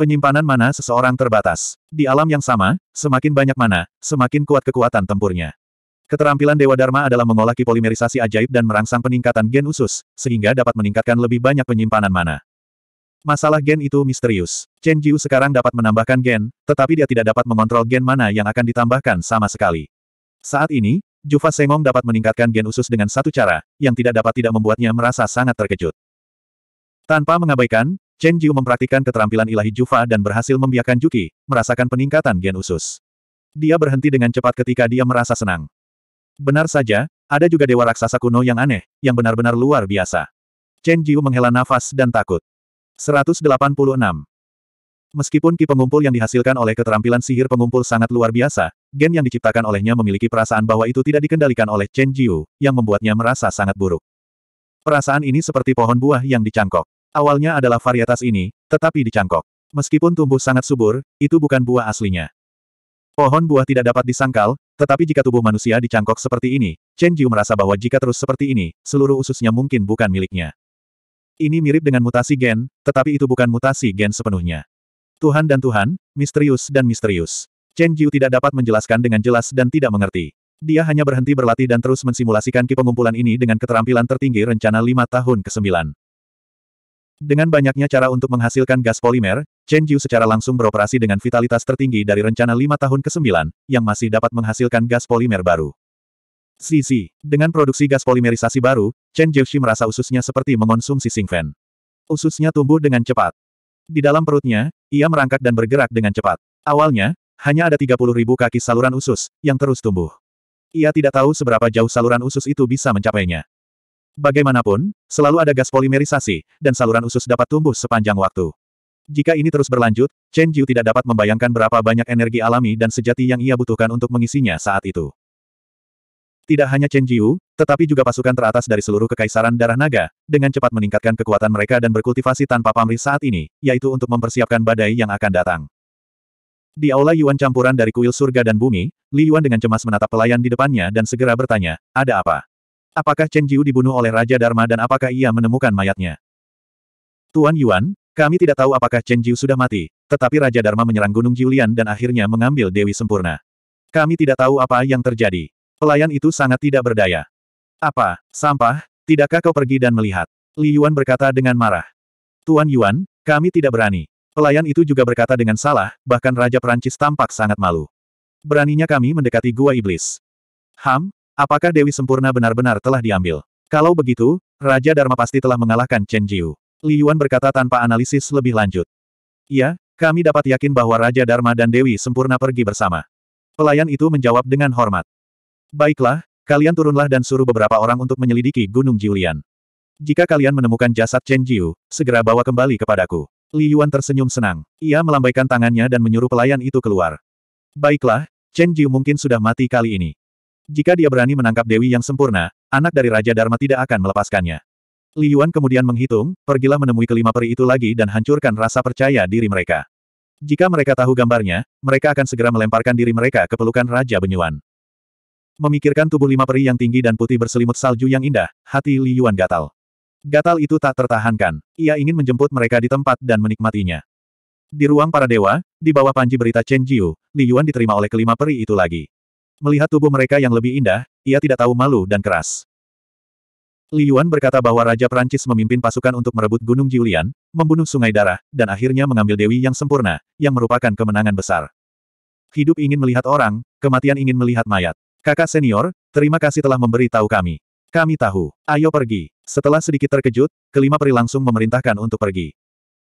Penyimpanan mana seseorang terbatas. Di alam yang sama, semakin banyak mana, semakin kuat kekuatan tempurnya. Keterampilan Dewa Dharma adalah mengolah polimerisasi ajaib dan merangsang peningkatan gen usus, sehingga dapat meningkatkan lebih banyak penyimpanan mana. Masalah gen itu misterius. Chen Jiu sekarang dapat menambahkan gen, tetapi dia tidak dapat mengontrol gen mana yang akan ditambahkan sama sekali. Saat ini, Jufa Sengong dapat meningkatkan gen usus dengan satu cara, yang tidak dapat tidak membuatnya merasa sangat terkejut. Tanpa mengabaikan, Chen Jiu mempraktikkan keterampilan ilahi Jufa dan berhasil membiarkan Juki, merasakan peningkatan gen usus. Dia berhenti dengan cepat ketika dia merasa senang. Benar saja, ada juga dewa raksasa kuno yang aneh, yang benar-benar luar biasa. Chen Jiu menghela nafas dan takut. 186. Meskipun ki pengumpul yang dihasilkan oleh keterampilan sihir pengumpul sangat luar biasa, gen yang diciptakan olehnya memiliki perasaan bahwa itu tidak dikendalikan oleh Chen Jiu, yang membuatnya merasa sangat buruk. Perasaan ini seperti pohon buah yang dicangkok. Awalnya adalah varietas ini, tetapi dicangkok. Meskipun tumbuh sangat subur, itu bukan buah aslinya. Pohon buah tidak dapat disangkal, tetapi jika tubuh manusia dicangkok seperti ini, Chen Jiu merasa bahwa jika terus seperti ini, seluruh ususnya mungkin bukan miliknya. Ini mirip dengan mutasi gen, tetapi itu bukan mutasi gen sepenuhnya. Tuhan dan Tuhan, misterius dan misterius. Chen Jiu tidak dapat menjelaskan dengan jelas dan tidak mengerti. Dia hanya berhenti berlatih dan terus mensimulasikan ki pengumpulan ini dengan keterampilan tertinggi rencana lima tahun ke-9. Dengan banyaknya cara untuk menghasilkan gas polimer, Chen Jiu secara langsung beroperasi dengan vitalitas tertinggi dari rencana lima tahun ke-9, yang masih dapat menghasilkan gas polimer baru. Sisi, dengan produksi gas polimerisasi baru, Chen Jiuxi merasa ususnya seperti mengonsumsi singfen. Ususnya tumbuh dengan cepat. Di dalam perutnya, ia merangkak dan bergerak dengan cepat. Awalnya, hanya ada 30 ribu kaki saluran usus, yang terus tumbuh. Ia tidak tahu seberapa jauh saluran usus itu bisa mencapainya. Bagaimanapun, selalu ada gas polimerisasi, dan saluran usus dapat tumbuh sepanjang waktu. Jika ini terus berlanjut, Chen Jiu tidak dapat membayangkan berapa banyak energi alami dan sejati yang ia butuhkan untuk mengisinya saat itu. Tidak hanya Chen Jiu, tetapi juga pasukan teratas dari seluruh kekaisaran darah naga, dengan cepat meningkatkan kekuatan mereka dan berkultivasi tanpa pamrih saat ini, yaitu untuk mempersiapkan badai yang akan datang. Di aula Yuan campuran dari kuil surga dan bumi, Li Yuan dengan cemas menatap pelayan di depannya dan segera bertanya, ada apa? Apakah Chen Jiu dibunuh oleh Raja Dharma dan apakah ia menemukan mayatnya? Tuan Yuan, kami tidak tahu apakah Chen Jiu sudah mati, tetapi Raja Dharma menyerang Gunung Jiulian dan akhirnya mengambil Dewi Sempurna. Kami tidak tahu apa yang terjadi. Pelayan itu sangat tidak berdaya. Apa, sampah, tidakkah kau pergi dan melihat? Li Yuan berkata dengan marah. Tuan Yuan, kami tidak berani. Pelayan itu juga berkata dengan salah, bahkan Raja Perancis tampak sangat malu. Beraninya kami mendekati Gua Iblis. Ham, Apakah Dewi Sempurna benar-benar telah diambil? Kalau begitu, Raja Dharma pasti telah mengalahkan Chen Jiu. Li Yuan berkata tanpa analisis lebih lanjut. Iya, kami dapat yakin bahwa Raja Dharma dan Dewi Sempurna pergi bersama. Pelayan itu menjawab dengan hormat. Baiklah, kalian turunlah dan suruh beberapa orang untuk menyelidiki Gunung Julian. Jika kalian menemukan jasad Chen Jiu, segera bawa kembali kepadaku. Li Yuan tersenyum senang. Ia melambaikan tangannya dan menyuruh pelayan itu keluar. Baiklah, Chen Jiu mungkin sudah mati kali ini. Jika dia berani menangkap Dewi yang sempurna, anak dari Raja Dharma tidak akan melepaskannya. Li Yuan kemudian menghitung, pergilah menemui kelima peri itu lagi dan hancurkan rasa percaya diri mereka. Jika mereka tahu gambarnya, mereka akan segera melemparkan diri mereka ke pelukan Raja Benyuan. Memikirkan tubuh lima peri yang tinggi dan putih berselimut salju yang indah, hati Li Yuan gatal. Gatal itu tak tertahankan. Ia ingin menjemput mereka di tempat dan menikmatinya. Di ruang para dewa, di bawah panji berita Chen Jiu, Li Yuan diterima oleh kelima peri itu lagi. Melihat tubuh mereka yang lebih indah, ia tidak tahu malu dan keras. Li Yuan berkata bahwa Raja Perancis memimpin pasukan untuk merebut Gunung Julian, membunuh Sungai Darah, dan akhirnya mengambil Dewi yang sempurna, yang merupakan kemenangan besar. Hidup ingin melihat orang, kematian ingin melihat mayat. Kakak senior, terima kasih telah memberi tahu kami. Kami tahu. Ayo pergi. Setelah sedikit terkejut, kelima peri langsung memerintahkan untuk pergi.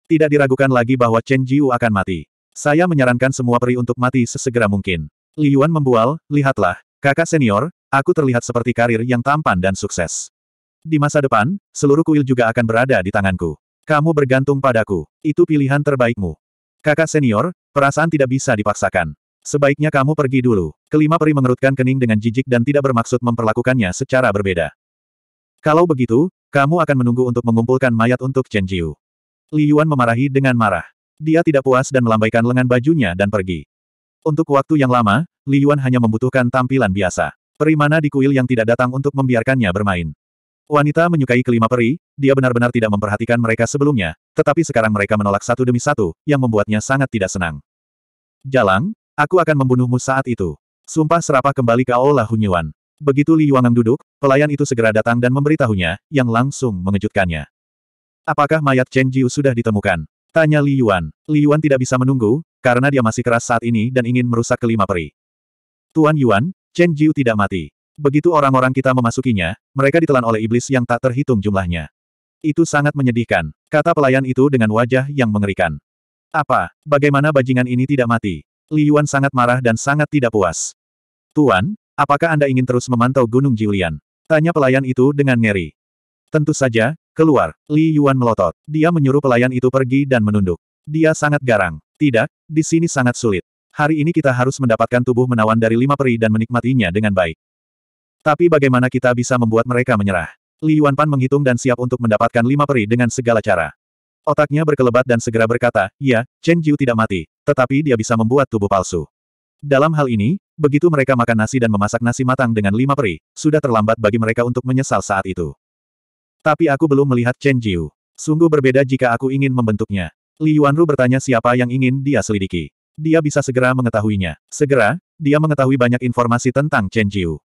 Tidak diragukan lagi bahwa Chen Jiu akan mati. Saya menyarankan semua peri untuk mati sesegera mungkin. Li Yuan membual, lihatlah, kakak senior, aku terlihat seperti karir yang tampan dan sukses. Di masa depan, seluruh kuil juga akan berada di tanganku. Kamu bergantung padaku, itu pilihan terbaikmu. Kakak senior, perasaan tidak bisa dipaksakan. Sebaiknya kamu pergi dulu. Kelima peri mengerutkan kening dengan jijik dan tidak bermaksud memperlakukannya secara berbeda. Kalau begitu, kamu akan menunggu untuk mengumpulkan mayat untuk Chen Jiu. Li Yuan memarahi dengan marah. Dia tidak puas dan melambaikan lengan bajunya dan pergi. Untuk waktu yang lama, Li Yuan hanya membutuhkan tampilan biasa. Peri mana di kuil yang tidak datang untuk membiarkannya bermain. Wanita menyukai kelima peri, dia benar-benar tidak memperhatikan mereka sebelumnya, tetapi sekarang mereka menolak satu demi satu, yang membuatnya sangat tidak senang. Jalang, aku akan membunuhmu saat itu. Sumpah serapah kembali ke Aula Hunyuan. Begitu Li Yuan duduk, pelayan itu segera datang dan memberitahunya, yang langsung mengejutkannya. Apakah mayat Chen Jiu sudah ditemukan? Tanya Li Yuan. Li Yuan tidak bisa menunggu, karena dia masih keras saat ini dan ingin merusak kelima peri. Tuan Yuan, Chen Jiu tidak mati. Begitu orang-orang kita memasukinya, mereka ditelan oleh iblis yang tak terhitung jumlahnya. Itu sangat menyedihkan, kata pelayan itu dengan wajah yang mengerikan. Apa, bagaimana bajingan ini tidak mati? Li Yuan sangat marah dan sangat tidak puas. Tuan, apakah Anda ingin terus memantau Gunung Jiulian? Tanya pelayan itu dengan ngeri. Tentu saja, Keluar, Li Yuan melotot. Dia menyuruh pelayan itu pergi dan menunduk. Dia sangat garang. Tidak, di sini sangat sulit. Hari ini kita harus mendapatkan tubuh menawan dari lima peri dan menikmatinya dengan baik. Tapi bagaimana kita bisa membuat mereka menyerah? Li Yuan Pan menghitung dan siap untuk mendapatkan lima peri dengan segala cara. Otaknya berkelebat dan segera berkata, ya, Chen Jiu tidak mati, tetapi dia bisa membuat tubuh palsu. Dalam hal ini, begitu mereka makan nasi dan memasak nasi matang dengan lima peri, sudah terlambat bagi mereka untuk menyesal saat itu. Tapi aku belum melihat Chen Jiu. Sungguh berbeda jika aku ingin membentuknya. Li Yuanru bertanya siapa yang ingin dia selidiki. Dia bisa segera mengetahuinya. Segera, dia mengetahui banyak informasi tentang Chen Jiu.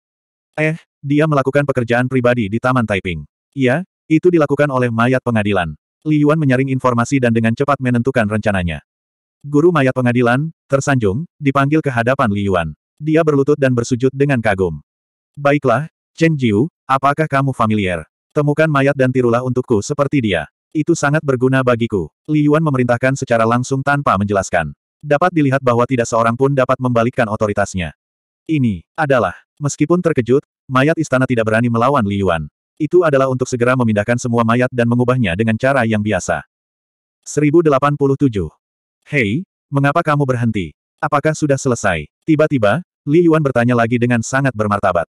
Eh, dia melakukan pekerjaan pribadi di Taman Taiping. Iya, itu dilakukan oleh mayat pengadilan. Li Yuan menyaring informasi dan dengan cepat menentukan rencananya. Guru mayat pengadilan, tersanjung, dipanggil ke hadapan Li Yuan. Dia berlutut dan bersujud dengan kagum. Baiklah, Chen Jiu, apakah kamu familiar? Temukan mayat dan tirulah untukku seperti dia. Itu sangat berguna bagiku. Li Yuan memerintahkan secara langsung tanpa menjelaskan. Dapat dilihat bahwa tidak seorang pun dapat membalikkan otoritasnya. Ini adalah, meskipun terkejut, mayat istana tidak berani melawan Li Yuan. Itu adalah untuk segera memindahkan semua mayat dan mengubahnya dengan cara yang biasa. 1087. Hei, mengapa kamu berhenti? Apakah sudah selesai? Tiba-tiba, Li Yuan bertanya lagi dengan sangat bermartabat.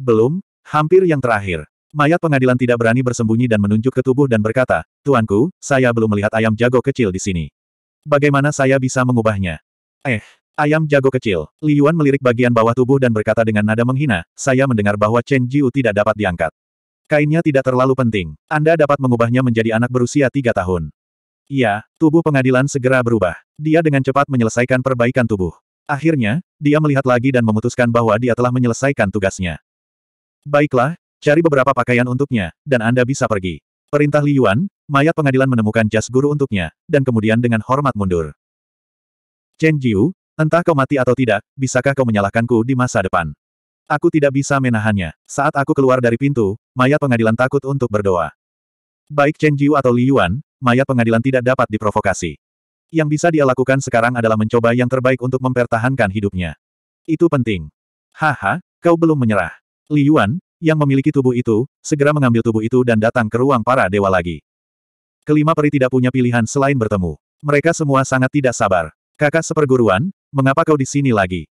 Belum, hampir yang terakhir. Mayat pengadilan tidak berani bersembunyi dan menunjuk ke tubuh dan berkata, Tuanku, saya belum melihat ayam jago kecil di sini. Bagaimana saya bisa mengubahnya? Eh, ayam jago kecil. Li Yuan melirik bagian bawah tubuh dan berkata dengan nada menghina, saya mendengar bahwa Chen Jiu tidak dapat diangkat. Kainnya tidak terlalu penting. Anda dapat mengubahnya menjadi anak berusia tiga tahun. Iya, tubuh pengadilan segera berubah. Dia dengan cepat menyelesaikan perbaikan tubuh. Akhirnya, dia melihat lagi dan memutuskan bahwa dia telah menyelesaikan tugasnya. Baiklah, Cari beberapa pakaian untuknya, dan Anda bisa pergi. Perintah Li Yuan, mayat pengadilan menemukan jas guru untuknya, dan kemudian dengan hormat mundur. Chen Jiu, entah kau mati atau tidak, bisakah kau menyalahkanku di masa depan? Aku tidak bisa menahannya. Saat aku keluar dari pintu, mayat pengadilan takut untuk berdoa. Baik Chen Jiu atau Li Yuan, mayat pengadilan tidak dapat diprovokasi. Yang bisa dia lakukan sekarang adalah mencoba yang terbaik untuk mempertahankan hidupnya. Itu penting. Haha, kau belum menyerah. Li Yuan, yang memiliki tubuh itu, segera mengambil tubuh itu dan datang ke ruang para dewa lagi. Kelima peri tidak punya pilihan selain bertemu. Mereka semua sangat tidak sabar. Kakak seperguruan, mengapa kau di sini lagi?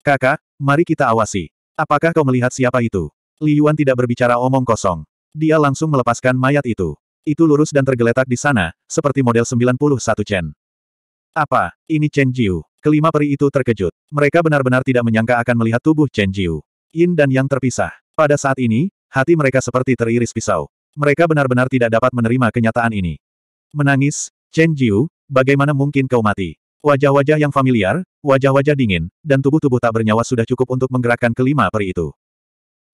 Kakak, mari kita awasi. Apakah kau melihat siapa itu? Li Yuan tidak berbicara omong kosong. Dia langsung melepaskan mayat itu. Itu lurus dan tergeletak di sana, seperti model 91 Chen. Apa, ini Chen Jiu? Kelima peri itu terkejut. Mereka benar-benar tidak menyangka akan melihat tubuh Chen Jiu. Yin dan Yang terpisah. Pada saat ini, hati mereka seperti teriris pisau. Mereka benar-benar tidak dapat menerima kenyataan ini. Menangis, Chen Jiu, bagaimana mungkin kau mati? Wajah-wajah yang familiar, wajah-wajah dingin, dan tubuh-tubuh tak bernyawa sudah cukup untuk menggerakkan kelima peri itu.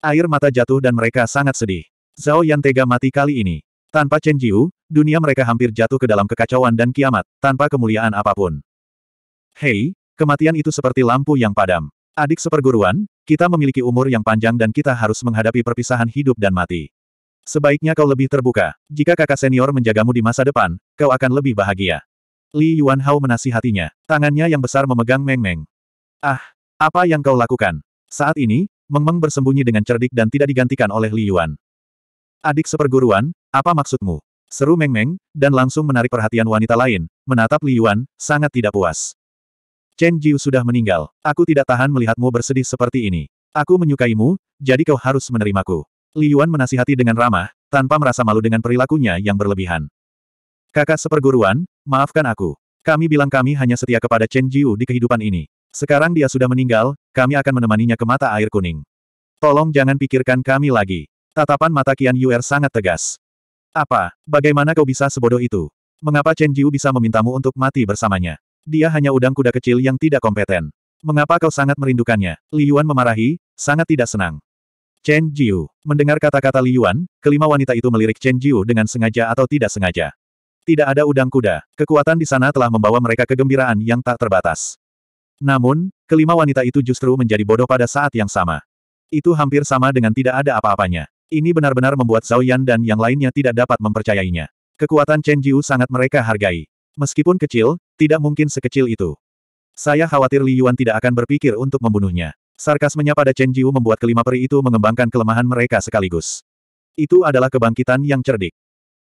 Air mata jatuh dan mereka sangat sedih. Zhao Yan tega mati kali ini. Tanpa Chen Jiu, dunia mereka hampir jatuh ke dalam kekacauan dan kiamat, tanpa kemuliaan apapun. Hei, kematian itu seperti lampu yang padam. Adik seperguruan, kita memiliki umur yang panjang dan kita harus menghadapi perpisahan hidup dan mati. Sebaiknya kau lebih terbuka. Jika kakak senior menjagamu di masa depan, kau akan lebih bahagia. Li Yuan Yuanhao menasihatinya. Tangannya yang besar memegang Meng Meng. Ah, apa yang kau lakukan? Saat ini, Meng Meng bersembunyi dengan cerdik dan tidak digantikan oleh Li Yuan. Adik seperguruan, apa maksudmu? Seru Meng Meng, dan langsung menarik perhatian wanita lain, menatap Li Yuan, sangat tidak puas. Chen Jiu sudah meninggal. Aku tidak tahan melihatmu bersedih seperti ini. Aku menyukaimu, jadi kau harus menerimaku. Li Yuan menasihati dengan ramah, tanpa merasa malu dengan perilakunya yang berlebihan. Kakak seperguruan, maafkan aku. Kami bilang kami hanya setia kepada Chen Jiu di kehidupan ini. Sekarang dia sudah meninggal, kami akan menemaninya ke mata air kuning. Tolong jangan pikirkan kami lagi. Tatapan mata Qian Yuer sangat tegas. Apa? Bagaimana kau bisa sebodoh itu? Mengapa Chen Jiu bisa memintamu untuk mati bersamanya? Dia hanya udang kuda kecil yang tidak kompeten. Mengapa kau sangat merindukannya? Li Yuan memarahi, sangat tidak senang. Chen Jiu. Mendengar kata-kata Li Yuan, kelima wanita itu melirik Chen Jiu dengan sengaja atau tidak sengaja. Tidak ada udang kuda. Kekuatan di sana telah membawa mereka kegembiraan yang tak terbatas. Namun, kelima wanita itu justru menjadi bodoh pada saat yang sama. Itu hampir sama dengan tidak ada apa-apanya. Ini benar-benar membuat Zhao Yan dan yang lainnya tidak dapat mempercayainya. Kekuatan Chen Jiu sangat mereka hargai. Meskipun kecil, tidak mungkin sekecil itu. Saya khawatir Li Yuan tidak akan berpikir untuk membunuhnya. Sarkasmenya pada Chen Jiu membuat kelima peri itu mengembangkan kelemahan mereka sekaligus. Itu adalah kebangkitan yang cerdik.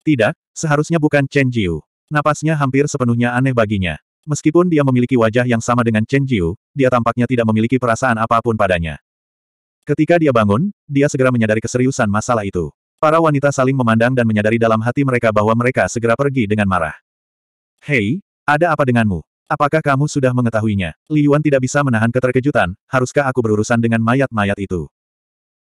Tidak, seharusnya bukan Chen Jiu. Napasnya hampir sepenuhnya aneh baginya. Meskipun dia memiliki wajah yang sama dengan Chen Jiu, dia tampaknya tidak memiliki perasaan apapun padanya. Ketika dia bangun, dia segera menyadari keseriusan masalah itu. Para wanita saling memandang dan menyadari dalam hati mereka bahwa mereka segera pergi dengan marah. Hei, ada apa denganmu? Apakah kamu sudah mengetahuinya? Li Yuan tidak bisa menahan keterkejutan, haruskah aku berurusan dengan mayat-mayat itu?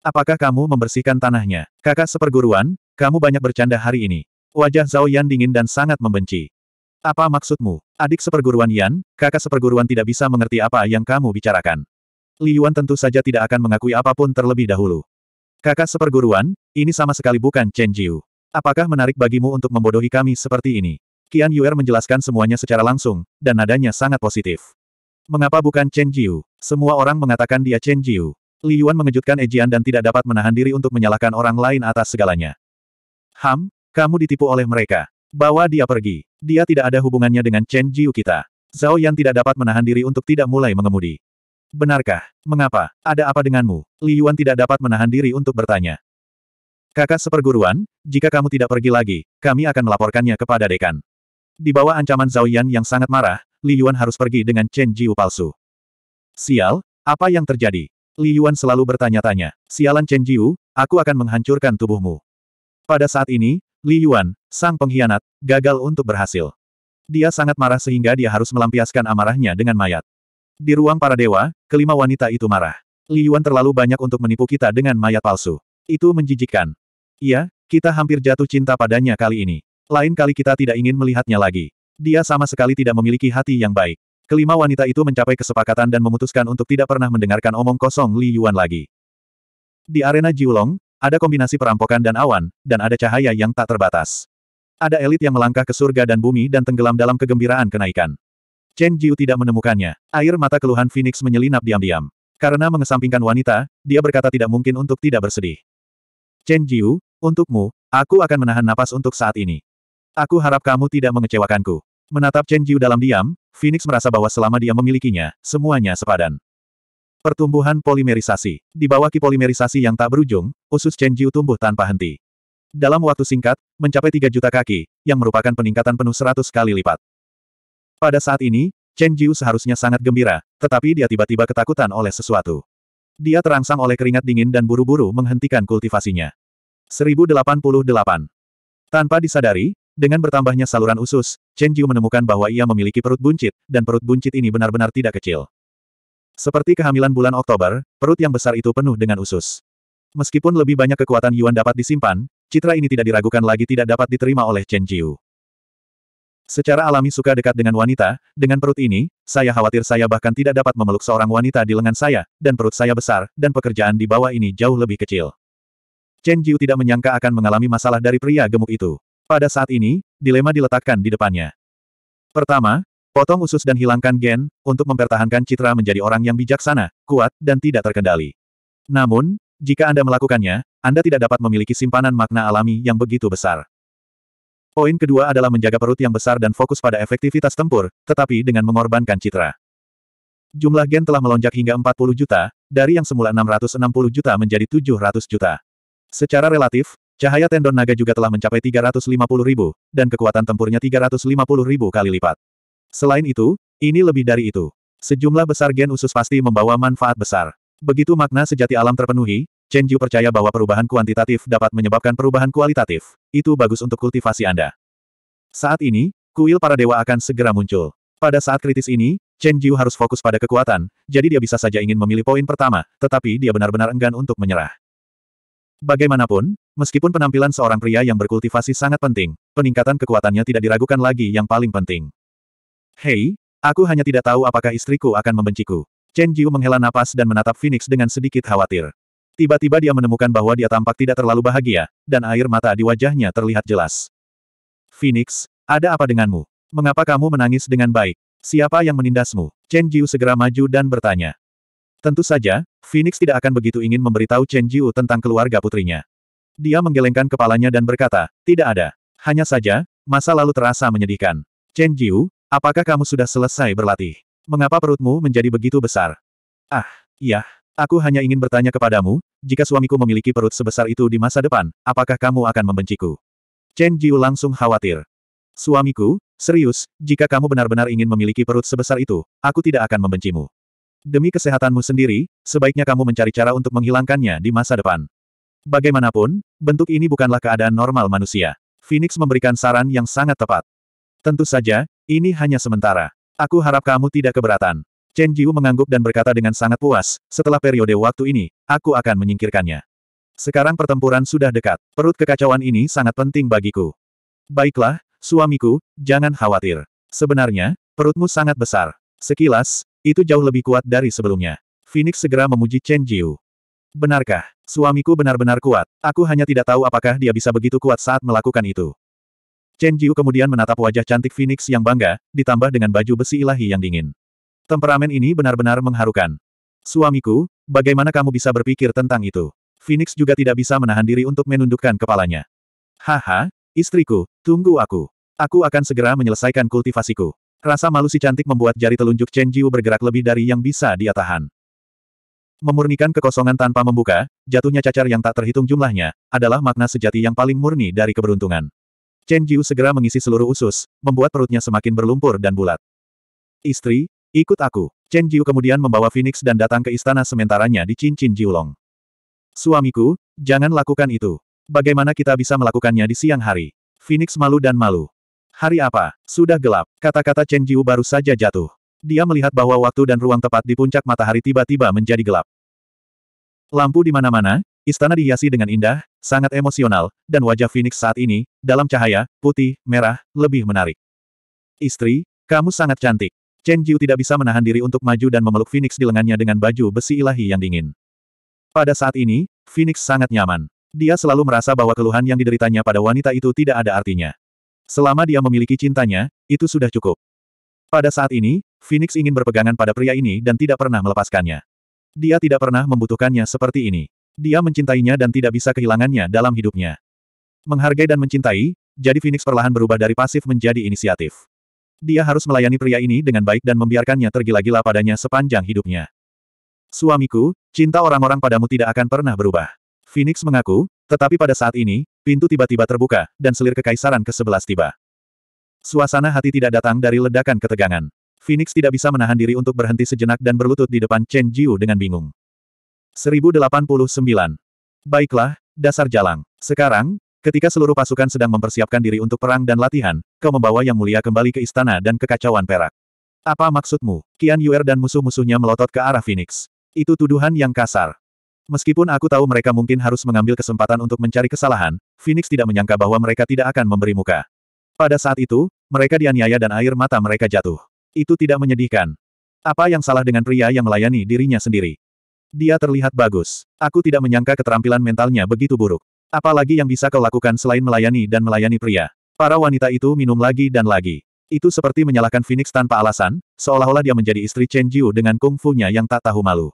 Apakah kamu membersihkan tanahnya? Kakak seperguruan, kamu banyak bercanda hari ini. Wajah Zhao Yan dingin dan sangat membenci. Apa maksudmu? Adik seperguruan Yan, kakak seperguruan tidak bisa mengerti apa yang kamu bicarakan. Li Yuan tentu saja tidak akan mengakui apapun terlebih dahulu. Kakak seperguruan, ini sama sekali bukan Chen Jiu. Apakah menarik bagimu untuk membodohi kami seperti ini? Qian Yuer menjelaskan semuanya secara langsung, dan nadanya sangat positif. Mengapa bukan Chen Jiu? Semua orang mengatakan dia Chen Jiu. Li Yuan mengejutkan Ejian dan tidak dapat menahan diri untuk menyalahkan orang lain atas segalanya. Ham, kamu ditipu oleh mereka. Bawa dia pergi. Dia tidak ada hubungannya dengan Chen Jiu kita. Zhao Yan tidak dapat menahan diri untuk tidak mulai mengemudi. Benarkah? Mengapa? Ada apa denganmu? Li Yuan tidak dapat menahan diri untuk bertanya. Kakak seperguruan, jika kamu tidak pergi lagi, kami akan melaporkannya kepada dekan. Di bawah ancaman Zhao Yan yang sangat marah, Li Yuan harus pergi dengan Chen Jiu palsu. Sial, apa yang terjadi? Li Yuan selalu bertanya-tanya. Sialan Chen Jiu, aku akan menghancurkan tubuhmu. Pada saat ini, Li Yuan, sang pengkhianat, gagal untuk berhasil. Dia sangat marah sehingga dia harus melampiaskan amarahnya dengan mayat. Di ruang para dewa, kelima wanita itu marah. Li Yuan terlalu banyak untuk menipu kita dengan mayat palsu. Itu menjijikkan. Iya, kita hampir jatuh cinta padanya kali ini. Lain kali kita tidak ingin melihatnya lagi. Dia sama sekali tidak memiliki hati yang baik. Kelima wanita itu mencapai kesepakatan dan memutuskan untuk tidak pernah mendengarkan omong kosong Li Yuan lagi. Di arena Jiulong, ada kombinasi perampokan dan awan, dan ada cahaya yang tak terbatas. Ada elit yang melangkah ke surga dan bumi dan tenggelam dalam kegembiraan kenaikan. Chen Jiu tidak menemukannya. Air mata keluhan Phoenix menyelinap diam-diam. Karena mengesampingkan wanita, dia berkata tidak mungkin untuk tidak bersedih. Chen Jiu, untukmu, aku akan menahan napas untuk saat ini. Aku harap kamu tidak mengecewakanku. Menatap Chen Jiu dalam diam, Phoenix merasa bahwa selama dia memilikinya, semuanya sepadan. Pertumbuhan polimerisasi. Di bawah kipolimerisasi yang tak berujung, usus Chen Jiu tumbuh tanpa henti. Dalam waktu singkat, mencapai 3 juta kaki, yang merupakan peningkatan penuh 100 kali lipat. Pada saat ini, Chen Jiu seharusnya sangat gembira, tetapi dia tiba-tiba ketakutan oleh sesuatu. Dia terangsang oleh keringat dingin dan buru-buru menghentikan kultivasinya. 1088. Tanpa disadari, dengan bertambahnya saluran usus, Chen Jiu menemukan bahwa ia memiliki perut buncit, dan perut buncit ini benar-benar tidak kecil. Seperti kehamilan bulan Oktober, perut yang besar itu penuh dengan usus. Meskipun lebih banyak kekuatan Yuan dapat disimpan, citra ini tidak diragukan lagi tidak dapat diterima oleh Chen Jiu. Secara alami suka dekat dengan wanita, dengan perut ini, saya khawatir saya bahkan tidak dapat memeluk seorang wanita di lengan saya, dan perut saya besar, dan pekerjaan di bawah ini jauh lebih kecil. Chen Jiu tidak menyangka akan mengalami masalah dari pria gemuk itu. Pada saat ini, dilema diletakkan di depannya. Pertama, potong usus dan hilangkan gen, untuk mempertahankan citra menjadi orang yang bijaksana, kuat, dan tidak terkendali. Namun, jika Anda melakukannya, Anda tidak dapat memiliki simpanan makna alami yang begitu besar. Poin kedua adalah menjaga perut yang besar dan fokus pada efektivitas tempur, tetapi dengan mengorbankan citra. Jumlah gen telah melonjak hingga 40 juta, dari yang semula 660 juta menjadi 700 juta. Secara relatif, Cahaya tendon naga juga telah mencapai 350 ribu, dan kekuatan tempurnya 350 ribu kali lipat. Selain itu, ini lebih dari itu. Sejumlah besar gen usus pasti membawa manfaat besar. Begitu makna sejati alam terpenuhi, Chen Jiu percaya bahwa perubahan kuantitatif dapat menyebabkan perubahan kualitatif. Itu bagus untuk kultivasi Anda. Saat ini, kuil para dewa akan segera muncul. Pada saat kritis ini, Chen Jiu harus fokus pada kekuatan, jadi dia bisa saja ingin memilih poin pertama, tetapi dia benar-benar enggan untuk menyerah. Bagaimanapun, Meskipun penampilan seorang pria yang berkultivasi sangat penting, peningkatan kekuatannya tidak diragukan lagi yang paling penting. Hei, aku hanya tidak tahu apakah istriku akan membenciku. Chen Jiu menghela napas dan menatap Phoenix dengan sedikit khawatir. Tiba-tiba dia menemukan bahwa dia tampak tidak terlalu bahagia, dan air mata di wajahnya terlihat jelas. Phoenix, ada apa denganmu? Mengapa kamu menangis dengan baik? Siapa yang menindasmu? Chen Jiu segera maju dan bertanya. Tentu saja, Phoenix tidak akan begitu ingin memberitahu Chen Jiu tentang keluarga putrinya. Dia menggelengkan kepalanya dan berkata, tidak ada. Hanya saja, masa lalu terasa menyedihkan. Chen Jiu, apakah kamu sudah selesai berlatih? Mengapa perutmu menjadi begitu besar? Ah, iya. Aku hanya ingin bertanya kepadamu, jika suamiku memiliki perut sebesar itu di masa depan, apakah kamu akan membenciku? Chen Jiu langsung khawatir. Suamiku, serius, jika kamu benar-benar ingin memiliki perut sebesar itu, aku tidak akan membencimu. Demi kesehatanmu sendiri, sebaiknya kamu mencari cara untuk menghilangkannya di masa depan. Bagaimanapun, bentuk ini bukanlah keadaan normal manusia. Phoenix memberikan saran yang sangat tepat. Tentu saja, ini hanya sementara. Aku harap kamu tidak keberatan. Chen Jiu mengangguk dan berkata dengan sangat puas, setelah periode waktu ini, aku akan menyingkirkannya. Sekarang pertempuran sudah dekat, perut kekacauan ini sangat penting bagiku. Baiklah, suamiku, jangan khawatir. Sebenarnya, perutmu sangat besar. Sekilas, itu jauh lebih kuat dari sebelumnya. Phoenix segera memuji Chen Jiu. Benarkah? Suamiku benar-benar kuat. Aku hanya tidak tahu apakah dia bisa begitu kuat saat melakukan itu. Chen Jiu kemudian menatap wajah cantik Phoenix yang bangga, ditambah dengan baju besi ilahi yang dingin. Temperamen ini benar-benar mengharukan. Suamiku, bagaimana kamu bisa berpikir tentang itu? Phoenix juga tidak bisa menahan diri untuk menundukkan kepalanya. Haha, istriku, tunggu aku. Aku akan segera menyelesaikan kultivasiku. Rasa malu si cantik membuat jari telunjuk Chen Jiu bergerak lebih dari yang bisa dia tahan. Memurnikan kekosongan tanpa membuka, jatuhnya cacar yang tak terhitung jumlahnya, adalah makna sejati yang paling murni dari keberuntungan. Chen Jiu segera mengisi seluruh usus, membuat perutnya semakin berlumpur dan bulat. Istri, ikut aku. Chen Jiu kemudian membawa Phoenix dan datang ke istana sementaranya di cincin Jiulong. Suamiku, jangan lakukan itu. Bagaimana kita bisa melakukannya di siang hari? Phoenix malu dan malu. Hari apa? Sudah gelap. Kata-kata Chen Jiu baru saja jatuh. Dia melihat bahwa waktu dan ruang tepat di puncak matahari tiba-tiba menjadi gelap. Lampu di mana-mana, istana dihiasi dengan indah, sangat emosional, dan wajah Phoenix saat ini, dalam cahaya, putih, merah, lebih menarik. Istri, kamu sangat cantik. Chen Jiu tidak bisa menahan diri untuk maju dan memeluk Phoenix di lengannya dengan baju besi ilahi yang dingin. Pada saat ini, Phoenix sangat nyaman. Dia selalu merasa bahwa keluhan yang dideritanya pada wanita itu tidak ada artinya. Selama dia memiliki cintanya, itu sudah cukup. Pada saat ini, Phoenix ingin berpegangan pada pria ini dan tidak pernah melepaskannya. Dia tidak pernah membutuhkannya seperti ini. Dia mencintainya dan tidak bisa kehilangannya dalam hidupnya. Menghargai dan mencintai, jadi Phoenix perlahan berubah dari pasif menjadi inisiatif. Dia harus melayani pria ini dengan baik dan membiarkannya tergila-gila padanya sepanjang hidupnya. Suamiku, cinta orang-orang padamu tidak akan pernah berubah. Phoenix mengaku, tetapi pada saat ini, pintu tiba-tiba terbuka, dan selir kekaisaran ke-11 tiba. Suasana hati tidak datang dari ledakan ketegangan. Phoenix tidak bisa menahan diri untuk berhenti sejenak dan berlutut di depan Chen Jiu dengan bingung. 1089. Baiklah, dasar jalang. Sekarang, ketika seluruh pasukan sedang mempersiapkan diri untuk perang dan latihan, kau membawa Yang Mulia kembali ke istana dan kekacauan perak. Apa maksudmu? Qian Yuer dan musuh-musuhnya melotot ke arah Phoenix. Itu tuduhan yang kasar. Meskipun aku tahu mereka mungkin harus mengambil kesempatan untuk mencari kesalahan, Phoenix tidak menyangka bahwa mereka tidak akan memberi muka. Pada saat itu, mereka dianiaya dan air mata mereka jatuh. Itu tidak menyedihkan. Apa yang salah dengan pria yang melayani dirinya sendiri? Dia terlihat bagus. Aku tidak menyangka keterampilan mentalnya begitu buruk. Apalagi yang bisa kau lakukan selain melayani dan melayani pria. Para wanita itu minum lagi dan lagi. Itu seperti menyalahkan Phoenix tanpa alasan, seolah-olah dia menjadi istri Chen Jiu dengan kungfunya yang tak tahu malu.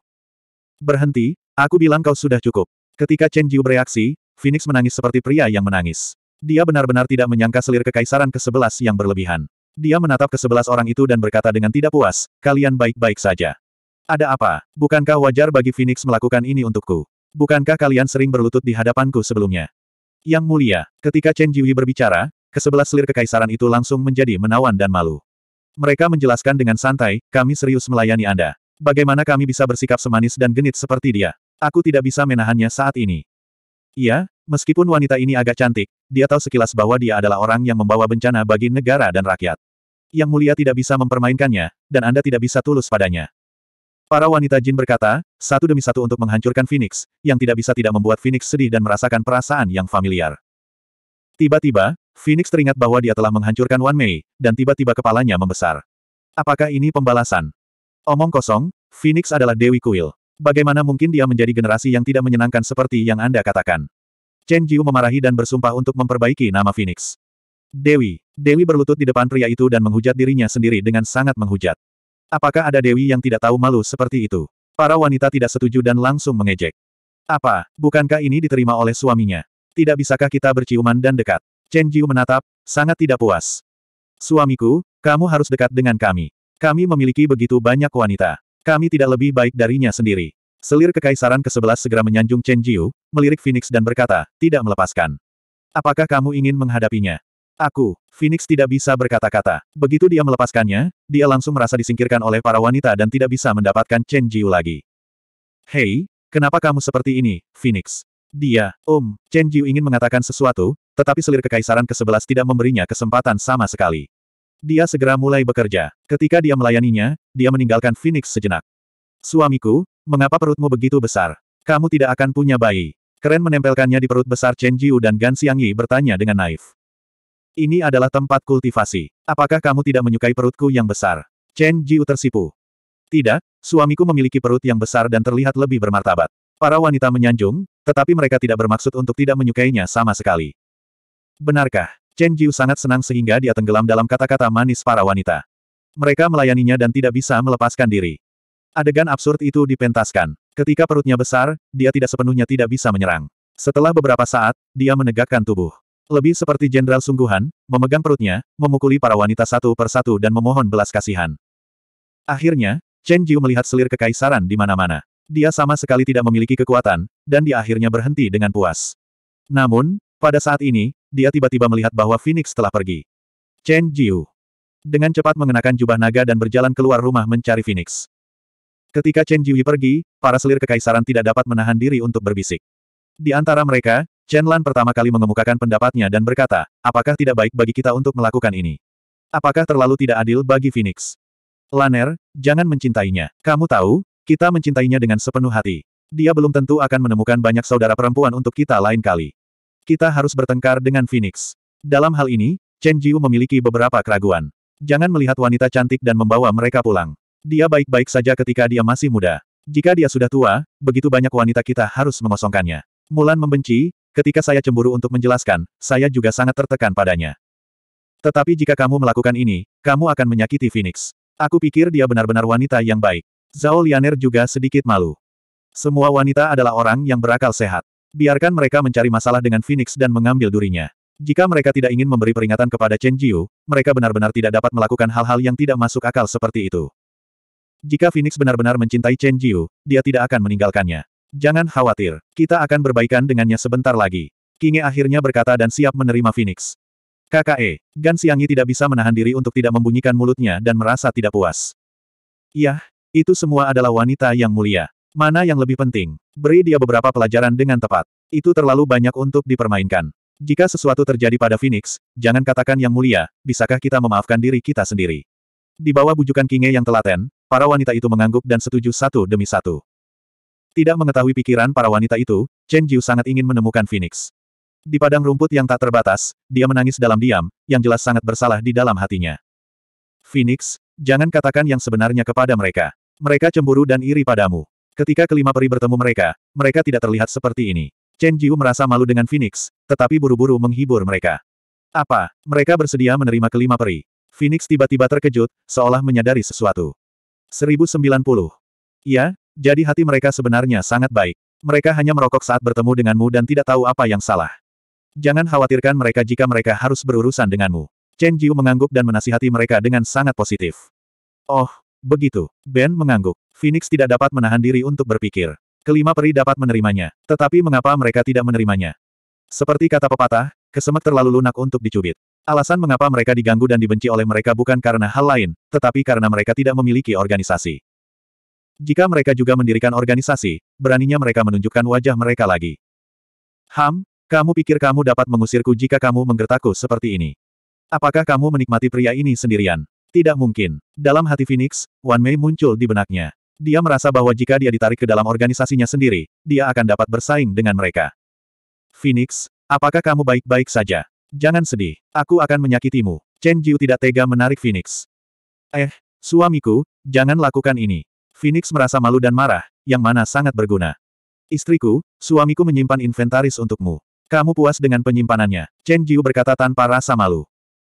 Berhenti, aku bilang kau sudah cukup. Ketika Chen Jiu bereaksi, Phoenix menangis seperti pria yang menangis. Dia benar-benar tidak menyangka selir kekaisaran ke-11 yang berlebihan. Dia menatap ke sebelas orang itu dan berkata dengan tidak puas, kalian baik-baik saja. Ada apa? Bukankah wajar bagi Phoenix melakukan ini untukku? Bukankah kalian sering berlutut di hadapanku sebelumnya? Yang mulia, ketika Chen Jiwi berbicara, kesebelas selir kekaisaran itu langsung menjadi menawan dan malu. Mereka menjelaskan dengan santai, kami serius melayani Anda. Bagaimana kami bisa bersikap semanis dan genit seperti dia? Aku tidak bisa menahannya saat ini. Iya, Meskipun wanita ini agak cantik, dia tahu sekilas bahwa dia adalah orang yang membawa bencana bagi negara dan rakyat. Yang mulia tidak bisa mempermainkannya, dan Anda tidak bisa tulus padanya. Para wanita jin berkata, satu demi satu untuk menghancurkan Phoenix, yang tidak bisa tidak membuat Phoenix sedih dan merasakan perasaan yang familiar. Tiba-tiba, Phoenix teringat bahwa dia telah menghancurkan Wan Mei, dan tiba-tiba kepalanya membesar. Apakah ini pembalasan? Omong kosong, Phoenix adalah Dewi Kuil. Bagaimana mungkin dia menjadi generasi yang tidak menyenangkan seperti yang Anda katakan? Chen Jiu memarahi dan bersumpah untuk memperbaiki nama Phoenix. Dewi. Dewi berlutut di depan pria itu dan menghujat dirinya sendiri dengan sangat menghujat. Apakah ada Dewi yang tidak tahu malu seperti itu? Para wanita tidak setuju dan langsung mengejek. Apa, bukankah ini diterima oleh suaminya? Tidak bisakah kita berciuman dan dekat? Chen Jiu menatap, sangat tidak puas. Suamiku, kamu harus dekat dengan kami. Kami memiliki begitu banyak wanita. Kami tidak lebih baik darinya sendiri. Selir Kekaisaran ke-11 segera menyanjung Chen Jiu, melirik Phoenix dan berkata, tidak melepaskan. Apakah kamu ingin menghadapinya? Aku, Phoenix tidak bisa berkata-kata. Begitu dia melepaskannya, dia langsung merasa disingkirkan oleh para wanita dan tidak bisa mendapatkan Chen Jiu lagi. Hei, kenapa kamu seperti ini, Phoenix? Dia, Om, Chen Jiu ingin mengatakan sesuatu, tetapi selir Kekaisaran ke-11 tidak memberinya kesempatan sama sekali. Dia segera mulai bekerja. Ketika dia melayaninya, dia meninggalkan Phoenix sejenak. Suamiku, Mengapa perutmu begitu besar? Kamu tidak akan punya bayi. Keren menempelkannya di perut besar Chen Jiu dan Gan Xiangyi bertanya dengan naif. Ini adalah tempat kultivasi. Apakah kamu tidak menyukai perutku yang besar? Chen Jiu tersipu. Tidak, suamiku memiliki perut yang besar dan terlihat lebih bermartabat. Para wanita menyanjung, tetapi mereka tidak bermaksud untuk tidak menyukainya sama sekali. Benarkah? Chen Jiu sangat senang sehingga dia tenggelam dalam kata-kata manis para wanita. Mereka melayaninya dan tidak bisa melepaskan diri. Adegan absurd itu dipentaskan. Ketika perutnya besar, dia tidak sepenuhnya tidak bisa menyerang. Setelah beberapa saat, dia menegakkan tubuh. Lebih seperti jenderal sungguhan, memegang perutnya, memukuli para wanita satu persatu dan memohon belas kasihan. Akhirnya, Chen Jiu melihat selir kekaisaran di mana-mana. Dia sama sekali tidak memiliki kekuatan, dan dia akhirnya berhenti dengan puas. Namun, pada saat ini, dia tiba-tiba melihat bahwa Phoenix telah pergi. Chen Jiu. Dengan cepat mengenakan jubah naga dan berjalan keluar rumah mencari Phoenix. Ketika Chen Jiwi pergi, para selir kekaisaran tidak dapat menahan diri untuk berbisik. Di antara mereka, Chen Lan pertama kali mengemukakan pendapatnya dan berkata, apakah tidak baik bagi kita untuk melakukan ini? Apakah terlalu tidak adil bagi Phoenix? Laner, jangan mencintainya. Kamu tahu, kita mencintainya dengan sepenuh hati. Dia belum tentu akan menemukan banyak saudara perempuan untuk kita lain kali. Kita harus bertengkar dengan Phoenix. Dalam hal ini, Chen Jiu memiliki beberapa keraguan. Jangan melihat wanita cantik dan membawa mereka pulang. Dia baik-baik saja ketika dia masih muda. Jika dia sudah tua, begitu banyak wanita kita harus mengosongkannya. Mulan membenci, ketika saya cemburu untuk menjelaskan, saya juga sangat tertekan padanya. Tetapi jika kamu melakukan ini, kamu akan menyakiti Phoenix. Aku pikir dia benar-benar wanita yang baik. Zhao Lianer juga sedikit malu. Semua wanita adalah orang yang berakal sehat. Biarkan mereka mencari masalah dengan Phoenix dan mengambil durinya. Jika mereka tidak ingin memberi peringatan kepada Chen Jiu, mereka benar-benar tidak dapat melakukan hal-hal yang tidak masuk akal seperti itu. Jika Phoenix benar-benar mencintai Chen Jiu, dia tidak akan meninggalkannya. Jangan khawatir, kita akan berbaikan dengannya sebentar lagi. Kinge akhirnya berkata dan siap menerima Phoenix. KKE, Gan Xiangyi tidak bisa menahan diri untuk tidak membunyikan mulutnya dan merasa tidak puas. Yah, itu semua adalah wanita yang mulia. Mana yang lebih penting? Beri dia beberapa pelajaran dengan tepat. Itu terlalu banyak untuk dipermainkan. Jika sesuatu terjadi pada Phoenix, jangan katakan yang mulia, bisakah kita memaafkan diri kita sendiri? Di bawah bujukan Kinge yang telaten, Para wanita itu mengangguk dan setuju satu demi satu. Tidak mengetahui pikiran para wanita itu, Chen Jiu sangat ingin menemukan Phoenix. Di padang rumput yang tak terbatas, dia menangis dalam diam, yang jelas sangat bersalah di dalam hatinya. Phoenix, jangan katakan yang sebenarnya kepada mereka. Mereka cemburu dan iri padamu. Ketika kelima peri bertemu mereka, mereka tidak terlihat seperti ini. Chen Jiu merasa malu dengan Phoenix, tetapi buru-buru menghibur mereka. Apa? Mereka bersedia menerima kelima peri. Phoenix tiba-tiba terkejut, seolah menyadari sesuatu. 1090. Ya, jadi hati mereka sebenarnya sangat baik. Mereka hanya merokok saat bertemu denganmu dan tidak tahu apa yang salah. Jangan khawatirkan mereka jika mereka harus berurusan denganmu. Chen Jiu mengangguk dan menasihati mereka dengan sangat positif. Oh, begitu. Ben mengangguk. Phoenix tidak dapat menahan diri untuk berpikir. Kelima peri dapat menerimanya, tetapi mengapa mereka tidak menerimanya? Seperti kata pepatah, kesemek terlalu lunak untuk dicubit. Alasan mengapa mereka diganggu dan dibenci oleh mereka bukan karena hal lain, tetapi karena mereka tidak memiliki organisasi. Jika mereka juga mendirikan organisasi, beraninya mereka menunjukkan wajah mereka lagi. Ham, kamu pikir kamu dapat mengusirku jika kamu menggertakku seperti ini? Apakah kamu menikmati pria ini sendirian? Tidak mungkin. Dalam hati Phoenix, Wan Mei muncul di benaknya. Dia merasa bahwa jika dia ditarik ke dalam organisasinya sendiri, dia akan dapat bersaing dengan mereka. Phoenix, apakah kamu baik-baik saja? Jangan sedih, aku akan menyakitimu. Chen Jiu tidak tega menarik Phoenix. Eh, suamiku, jangan lakukan ini. Phoenix merasa malu dan marah, yang mana sangat berguna. Istriku, suamiku menyimpan inventaris untukmu. Kamu puas dengan penyimpanannya, Chen Jiu berkata tanpa rasa malu.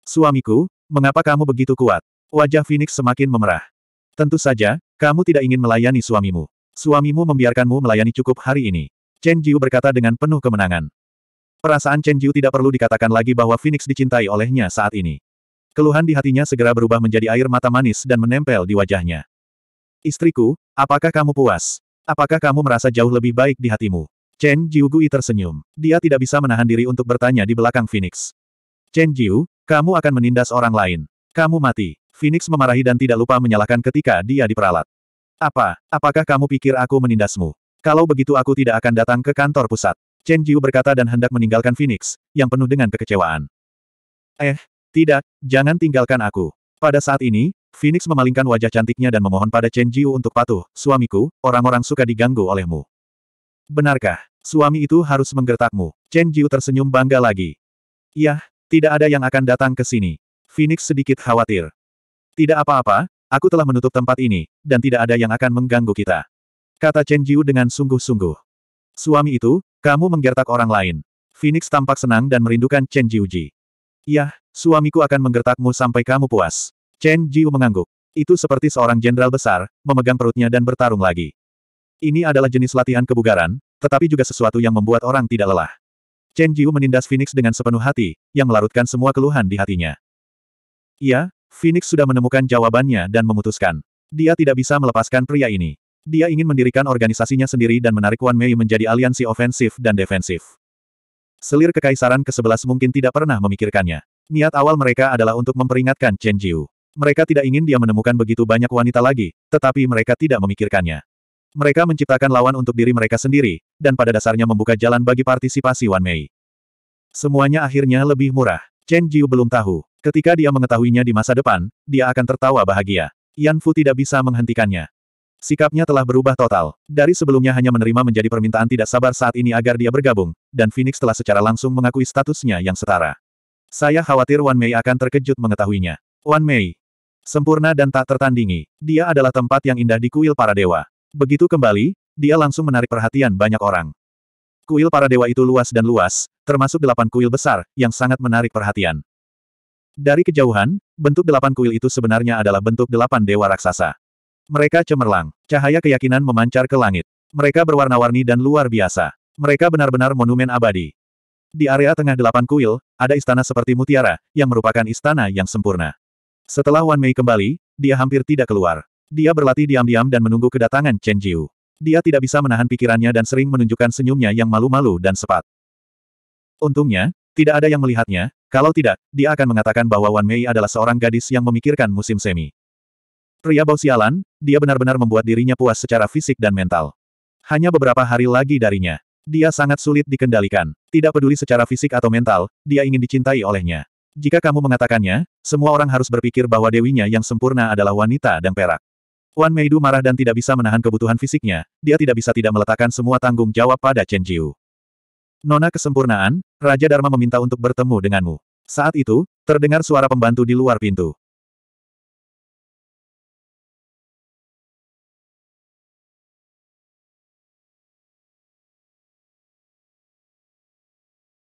Suamiku, mengapa kamu begitu kuat? Wajah Phoenix semakin memerah. Tentu saja, kamu tidak ingin melayani suamimu. Suamimu membiarkanmu melayani cukup hari ini. Chen Jiu berkata dengan penuh kemenangan. Perasaan Chen Jiu tidak perlu dikatakan lagi bahwa Phoenix dicintai olehnya saat ini. Keluhan di hatinya segera berubah menjadi air mata manis dan menempel di wajahnya. Istriku, apakah kamu puas? Apakah kamu merasa jauh lebih baik di hatimu? Chen Jiu Gui tersenyum. Dia tidak bisa menahan diri untuk bertanya di belakang Phoenix. Chen Jiu, kamu akan menindas orang lain. Kamu mati. Phoenix memarahi dan tidak lupa menyalahkan ketika dia diperalat. Apa, apakah kamu pikir aku menindasmu? Kalau begitu aku tidak akan datang ke kantor pusat. Chen Jiu berkata dan hendak meninggalkan Phoenix, yang penuh dengan kekecewaan. Eh, tidak, jangan tinggalkan aku. Pada saat ini, Phoenix memalingkan wajah cantiknya dan memohon pada Chen Jiu untuk patuh, suamiku, orang-orang suka diganggu olehmu. Benarkah, suami itu harus menggertakmu? Chen Jiu tersenyum bangga lagi. Yah, tidak ada yang akan datang ke sini. Phoenix sedikit khawatir. Tidak apa-apa, aku telah menutup tempat ini, dan tidak ada yang akan mengganggu kita. Kata Chen Jiu dengan sungguh-sungguh. Suami itu, kamu menggertak orang lain. Phoenix tampak senang dan merindukan Chen Jiuji. Yah, suamiku akan menggertakmu sampai kamu puas. Chen Jiu mengangguk. Itu seperti seorang jenderal besar, memegang perutnya dan bertarung lagi. Ini adalah jenis latihan kebugaran, tetapi juga sesuatu yang membuat orang tidak lelah. Chen Jiu menindas Phoenix dengan sepenuh hati, yang melarutkan semua keluhan di hatinya. Iya, Phoenix sudah menemukan jawabannya dan memutuskan. Dia tidak bisa melepaskan pria ini. Dia ingin mendirikan organisasinya sendiri dan menarik Wan Mei menjadi aliansi ofensif dan defensif. Selir Kekaisaran ke-11 mungkin tidak pernah memikirkannya. Niat awal mereka adalah untuk memperingatkan Chen Jiu. Mereka tidak ingin dia menemukan begitu banyak wanita lagi, tetapi mereka tidak memikirkannya. Mereka menciptakan lawan untuk diri mereka sendiri, dan pada dasarnya membuka jalan bagi partisipasi Wan Mei. Semuanya akhirnya lebih murah. Chen Jiu belum tahu. Ketika dia mengetahuinya di masa depan, dia akan tertawa bahagia. Yan Fu tidak bisa menghentikannya. Sikapnya telah berubah total. Dari sebelumnya hanya menerima menjadi permintaan tidak sabar saat ini agar dia bergabung, dan Phoenix telah secara langsung mengakui statusnya yang setara. Saya khawatir Wan Mei akan terkejut mengetahuinya. Wan Mei. Sempurna dan tak tertandingi. Dia adalah tempat yang indah di kuil para dewa. Begitu kembali, dia langsung menarik perhatian banyak orang. Kuil para dewa itu luas dan luas, termasuk delapan kuil besar, yang sangat menarik perhatian. Dari kejauhan, bentuk delapan kuil itu sebenarnya adalah bentuk delapan dewa raksasa. Mereka cemerlang. Cahaya keyakinan memancar ke langit. Mereka berwarna-warni dan luar biasa. Mereka benar-benar monumen abadi. Di area tengah delapan kuil, ada istana seperti mutiara, yang merupakan istana yang sempurna. Setelah Wan Mei kembali, dia hampir tidak keluar. Dia berlatih diam-diam dan menunggu kedatangan Chen Jiu. Dia tidak bisa menahan pikirannya dan sering menunjukkan senyumnya yang malu-malu dan sepat. Untungnya, tidak ada yang melihatnya, kalau tidak, dia akan mengatakan bahwa Wan Mei adalah seorang gadis yang memikirkan musim semi. Pria bau sialan, dia benar-benar membuat dirinya puas secara fisik dan mental. Hanya beberapa hari lagi darinya. Dia sangat sulit dikendalikan. Tidak peduli secara fisik atau mental, dia ingin dicintai olehnya. Jika kamu mengatakannya, semua orang harus berpikir bahwa dewinya yang sempurna adalah wanita dan perak. Wan Meidu marah dan tidak bisa menahan kebutuhan fisiknya, dia tidak bisa tidak meletakkan semua tanggung jawab pada Chen Jiu. Nona kesempurnaan, Raja Dharma meminta untuk bertemu denganmu. Saat itu, terdengar suara pembantu di luar pintu.